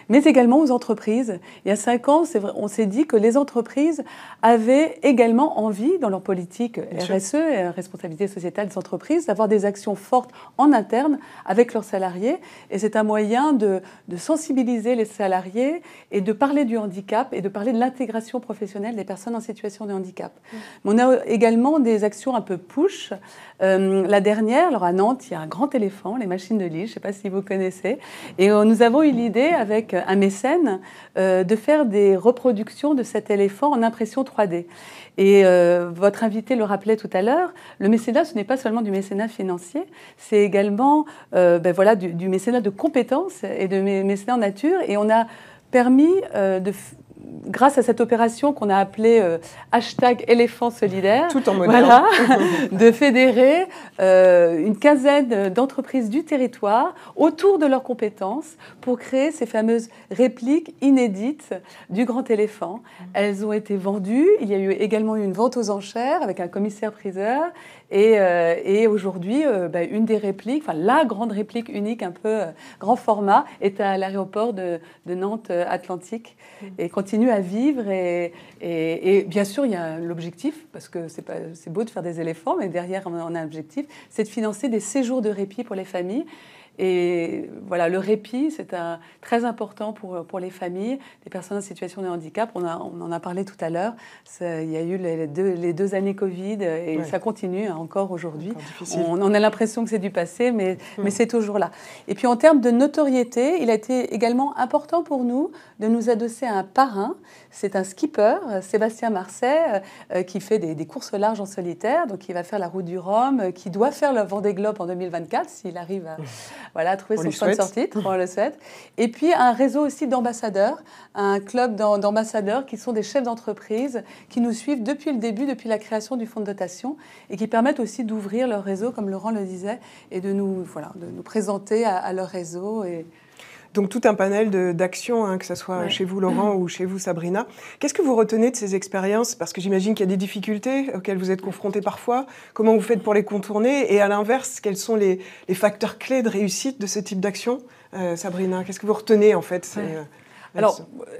mais également aux entreprises. Il y a cinq ans, vrai, on s'est dit que les entreprises avaient également envie, dans leur politique RSE, euh, responsabilité sociétale des entreprises, d'avoir des actions fortes en interne avec leurs salariés. Et c'est un moyen de, sensibiliser les salariés et de parler du handicap et de parler de l'intégration professionnelle des personnes en situation de handicap. Mm. on a également des actions un peu push. Euh, la dernière, alors à Nantes, il y a un grand éléphant, les machines de lit, je ne sais pas si vous connaissez. Et euh, nous avons eu l'idée avec un mécène, euh, de faire des reproductions de cet éléphant en impression 3D. Et euh, votre invité le rappelait tout à l'heure, le mécénat, ce n'est pas seulement du mécénat financier, c'est également euh, ben voilà, du, du, mécénat de compétences et de mécénat en nature. Et on a permis de grâce à cette opération qu'on a appelée euh, hashtag éléphant solidaire, tout en mode de fédérer euh, une quinzaine d'entreprises du territoire autour de leurs compétences pour créer ces fameuses répliques inédites du grand éléphant. Mmh. Elles ont été vendues. Il y a eu également une vente aux enchères avec un commissaire-priseur euh, et, aujourd'hui, euh, bah, une des répliques, enfin la grande réplique unique, un peu euh, grand format, est à l'aéroport de, Nantes Atlantique mm. et continue à vivre. Et, et bien sûr, il y a l'objectif, parce que c'est beau de faire des éléphants, mais derrière, on a un objectif, c'est de financer des séjours de répit pour les familles. Et voilà, le répit, c'est très important pour, pour les familles, les personnes en situation de handicap. On, on en a parlé tout à l'heure. Il y a eu les deux, années Covid et ça continue hein, encore aujourd'hui. On, en a l'impression que c'est du passé, mais, mais c'est toujours là. Et puis en termes de notoriété, il a été également important pour nous de nous adosser à un parrain c'est un skipper, Sébastien Marseille, euh, euh, qui fait des, courses larges en solitaire. Donc, il va faire la route du Rhum, euh, qui doit faire le Vendée Globe en 2024, s'il arrive à, mmh. voilà, à trouver son son sponsor titre. On le souhaite. Et puis, un réseau aussi d'ambassadeurs, un club d'ambassadeurs qui sont des chefs d'entreprise qui nous suivent depuis le début, depuis la création du fonds de dotation et qui permettent aussi d'ouvrir leur réseau, comme Laurent le disait, et de nous, voilà, de nous présenter à, à leur réseau. Et, donc tout un panel d'actions, hein, que ce soit chez vous Laurent ou chez vous Sabrina. Qu'est-ce que vous retenez de ces expériences Parce que j'imagine qu'il y a des difficultés auxquelles vous êtes confrontés parfois. Comment vous faites pour les contourner Et à l'inverse, quels sont les, les, facteurs clés de réussite de ce type d'action euh, Sabrina, qu'est-ce que vous retenez en fait euh, alors,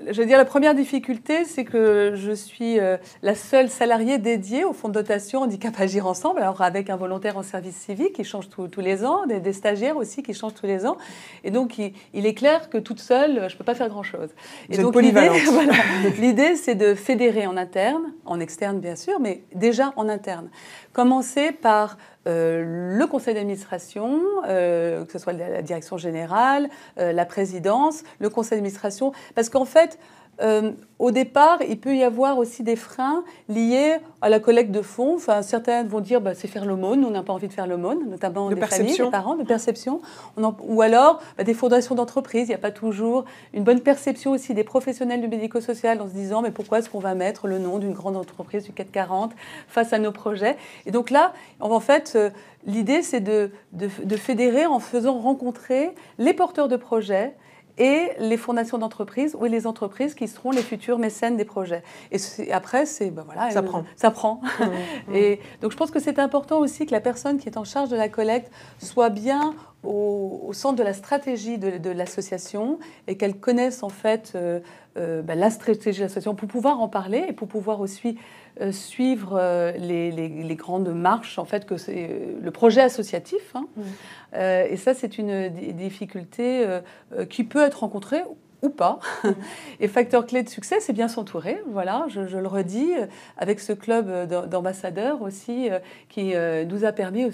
je veux dire, la première difficulté, c'est que je suis euh, la seule salariée dédiée au fonds de dotation Handicap Agir Ensemble, alors avec un volontaire en service civique qui change tous les ans, des, stagiaires aussi qui changent tous les ans. Et donc, il, est clair que toute seule, je ne peux pas faire grand-chose. Et donc, L'idée, c'est de fédérer en interne, en externe bien sûr, mais déjà en interne. Commencer par euh, le conseil d'administration, euh, que ce soit la direction générale, euh, la présidence, le conseil d'administration, parce qu'en fait, euh, au départ, il peut y avoir aussi des freins liés à la collecte de fonds. Enfin, certaines vont dire bah, c'est faire l'aumône, on n'a pas envie de faire l'aumône, notamment de des familles, des parents, de perception. ou alors bah, des fondations d'entreprise, il n'y a pas toujours une bonne perception aussi des professionnels du médico-social en se disant mais pourquoi est-ce qu'on va mettre le nom d'une grande entreprise du 440 face à nos projets Et donc là, en fait, euh, l'idée c'est de fédérer en faisant rencontrer les porteurs de projets, et les fondations d'entreprises ou les entreprises qui seront les futurs mécènes des projets. Et après, c'est ben voilà, ça euh, prend. Ça prend. et donc je pense que c'est important aussi que la personne qui est en charge de la collecte soit bien au, centre de la stratégie de, l'association et qu'elle connaisse en fait euh, euh, ben, la stratégie de l'association pour pouvoir en parler et pour pouvoir aussi euh, suivre euh, les, grandes marches, en fait, que c'est euh, le projet associatif. Hein. et ça, c'est une difficulté qui peut être rencontrée ou pas. Et facteur clé de succès, c'est bien s'entourer. Voilà, je, le redis, avec ce club d'ambassadeurs aussi, qui nous a permis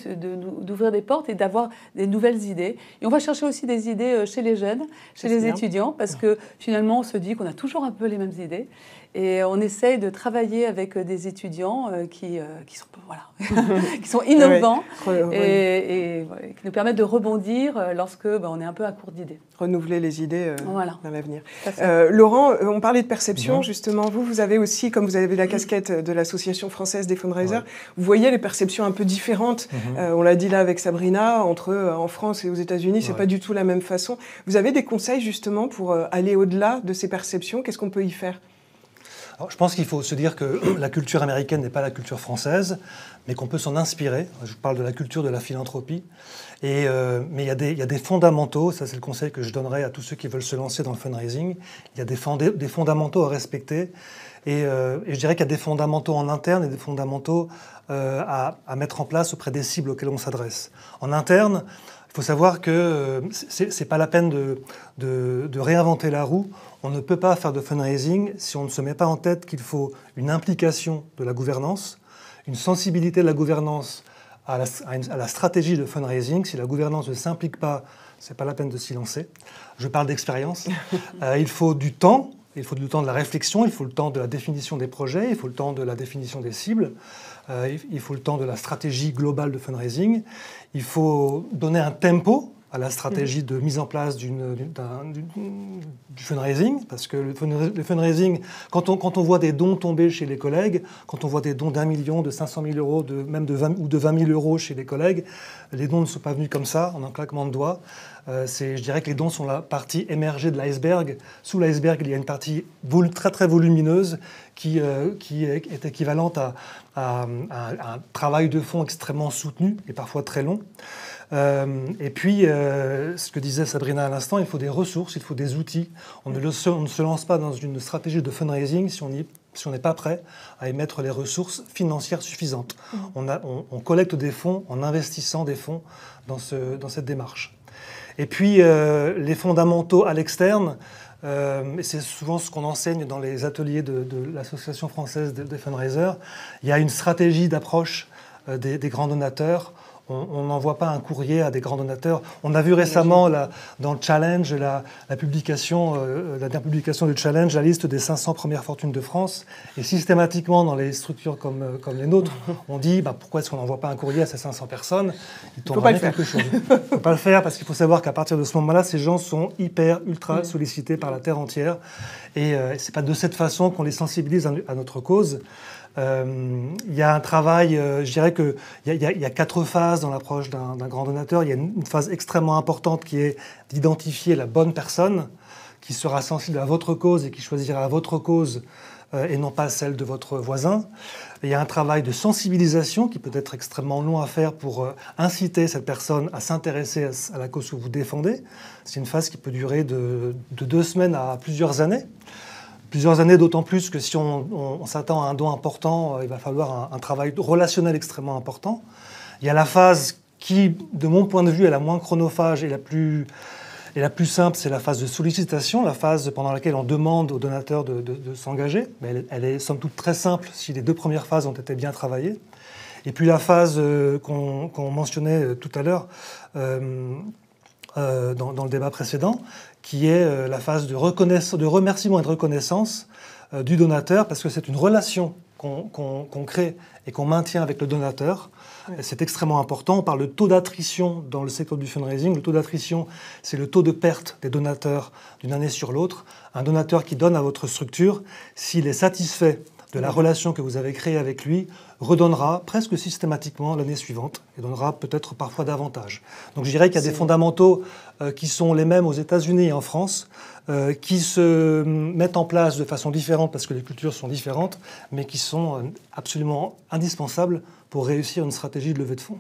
d'ouvrir des portes et d'avoir des nouvelles idées. Et on va chercher aussi des idées chez les jeunes, chez les étudiants, parce que finalement, on se dit qu'on a toujours un peu les mêmes idées. Et on essaye de travailler avec euh, des étudiants euh, qui, euh, qui, sont, voilà, qui sont innovants et, qui nous permettent de rebondir lorsque ben, on est un peu à court d'idées. Renouveler les idées voilà. dans l'avenir. Laurent, on parlait de perception mhm. justement. Vous, vous avez aussi, comme vous avez la mhm. casquette de l'Association française des fundraisers, vous voyez les perceptions un peu différentes. Mhm. on l'a dit là avec Sabrina, entre en France et aux États-Unis, c'est pas du tout la même façon. Vous avez des conseils justement pour aller au-delà de ces perceptions Qu'est-ce qu'on peut y faire alors, je pense qu'il faut se dire que la culture américaine n'est pas la culture française, mais qu'on peut s'en inspirer. Je parle de la culture de la philanthropie. Et, euh, mais il y, a des, y, a des fondamentaux, ça c'est le conseil que je donnerais à tous ceux qui veulent se lancer dans le fundraising. Il y a des, des fondamentaux à respecter. Euh, et, je dirais qu'il y a des fondamentaux en interne et des fondamentaux euh, à, à mettre en place auprès des cibles auxquelles on s'adresse. En interne, il faut savoir que euh, ce n'est pas la peine de, réinventer la roue. On ne peut pas faire de fundraising si on ne se met pas en tête qu'il faut une implication de la gouvernance, une sensibilité de la gouvernance à la, stratégie de fundraising. Si la gouvernance ne s'implique pas, ce n'est pas la peine de s'y lancer. Je parle d'expérience. Euh, il faut du temps, il faut du temps de la réflexion, il faut le temps de la définition des projets, il faut le temps de la définition des cibles. Euh, il faut le temps de la stratégie globale de fundraising, il faut donner un tempo à la stratégie mm. de mise en place du fundraising, parce que le, fundraising, quand on, voit des dons tomber chez les collègues, quand on voit des dons d'un million, de 500 000 euros, de, même de 20, ou de 20 000 euros chez les collègues, les dons ne sont pas venus comme ça, en un claquement de doigts. Euh, je dirais que les dons sont la partie émergée de l'iceberg. Sous l'iceberg, il y a une partie très très volumineuse qui, euh, qui est, équivalente à, un travail de fond extrêmement soutenu et parfois très long. Euh, et puis, ce que disait Sabrina à l'instant, il faut des ressources, il faut des outils. On ne, se lance pas dans une stratégie de fundraising si on n'est pas prêt à émettre les ressources financières suffisantes. Mmh. On, collecte des fonds en investissant des fonds dans cette démarche. Et puis euh, les fondamentaux à l'externe, euh, c'est souvent ce qu'on enseigne dans les ateliers de, l'Association française des, fundraisers. Il y a une stratégie d'approche euh, des, grands donateurs on n'envoie pas un courrier à des grands donateurs. On a vu récemment dans le Challenge, la, publication, euh, la dernière publication du Challenge, la liste des 500 premières fortunes de France. Et systématiquement, dans les structures comme, euh, les nôtres, on dit bah, pourquoi est-ce qu'on n'envoie pas un courrier à ces 500 personnes Il ne faut pas le faire. pas le faire parce qu'il faut savoir qu'à partir de ce moment-là, ces gens sont hyper, ultra mm. sollicités par la Terre entière. Et euh, c'est ce n'est pas de cette façon qu'on les sensibilise à notre cause. Euh, il y a un travail, euh, je dirais qu'il y, a, quatre phases dans l'approche d'un grand donateur. Il y a une, phase extrêmement importante qui est d'identifier la bonne personne qui sera sensible à votre cause et qui choisira votre cause euh, et non pas celle de votre voisin. il y a un travail de sensibilisation qui peut être extrêmement long à faire pour inciter cette personne à s'intéresser à, la cause que vous défendez. C'est une phase qui peut durer de deux semaines à plusieurs années plusieurs années, d'autant plus que si on, s'attend à un don important, euh, il va falloir un, travail relationnel extrêmement important. Il y a la phase qui, de mon point de vue, est la moins chronophage et la plus, et la plus simple, c'est la phase de sollicitation, la phase pendant laquelle on demande au donateur de, s'engager. Mais elle, est somme toute très simple si les deux premières phases ont été bien travaillées. Et puis la phase euh, qu'on mentionnait euh, tout à l'heure dans, dans, le débat précédent, qui est euh, la phase de, de, remerciement et de reconnaissance euh, du donateur, parce que c'est une relation qu'on crée et qu'on maintient avec le donateur. C'est extrêmement important. On parle de taux d'attrition dans le secteur du fundraising. Le taux d'attrition, c'est le taux de perte des donateurs d'une année sur l'autre. Un donateur qui donne à votre structure, s'il est satisfait de la relation que vous avez créée avec lui, redonnera presque systématiquement l'année suivante et donnera peut-être parfois davantage. Donc je dirais qu'il y a des fondamentaux euh, qui sont les mêmes aux États-Unis et en France, euh, qui se euh, mettent en place de façon différente parce que les cultures sont différentes, mais qui sont absolument indispensables pour réussir une stratégie de levée de fonds.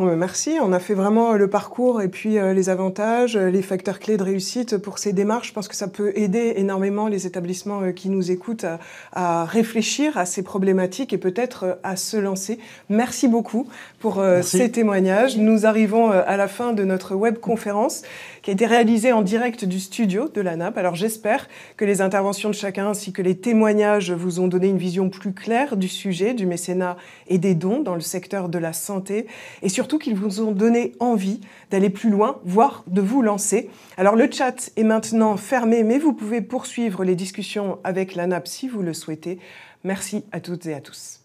Ben, merci. On a fait vraiment euh, le parcours et puis euh, les avantages, euh, les facteurs clés de réussite pour ces démarches. Je pense que ça peut aider énormément les établissements qui nous écoutent à réfléchir à ces problématiques et peut-être à se lancer. Merci beaucoup pour euh, ces témoignages. Nous arrivons euh, à la fin de notre webconférence qui a été réalisée en direct du studio de la NAP. Alors j'espère que les interventions de chacun ainsi que les témoignages vous ont donné une vision plus claire du sujet, du mécénat et des dons dans le secteur de la santé et surtout qu'ils vous ont donné envie d'aller plus loin, voire de vous lancer. Alors le chat est maintenant fermé, mais vous pouvez poursuivre les discussions avec la NAP si vous le souhaitez. Merci à toutes et à tous.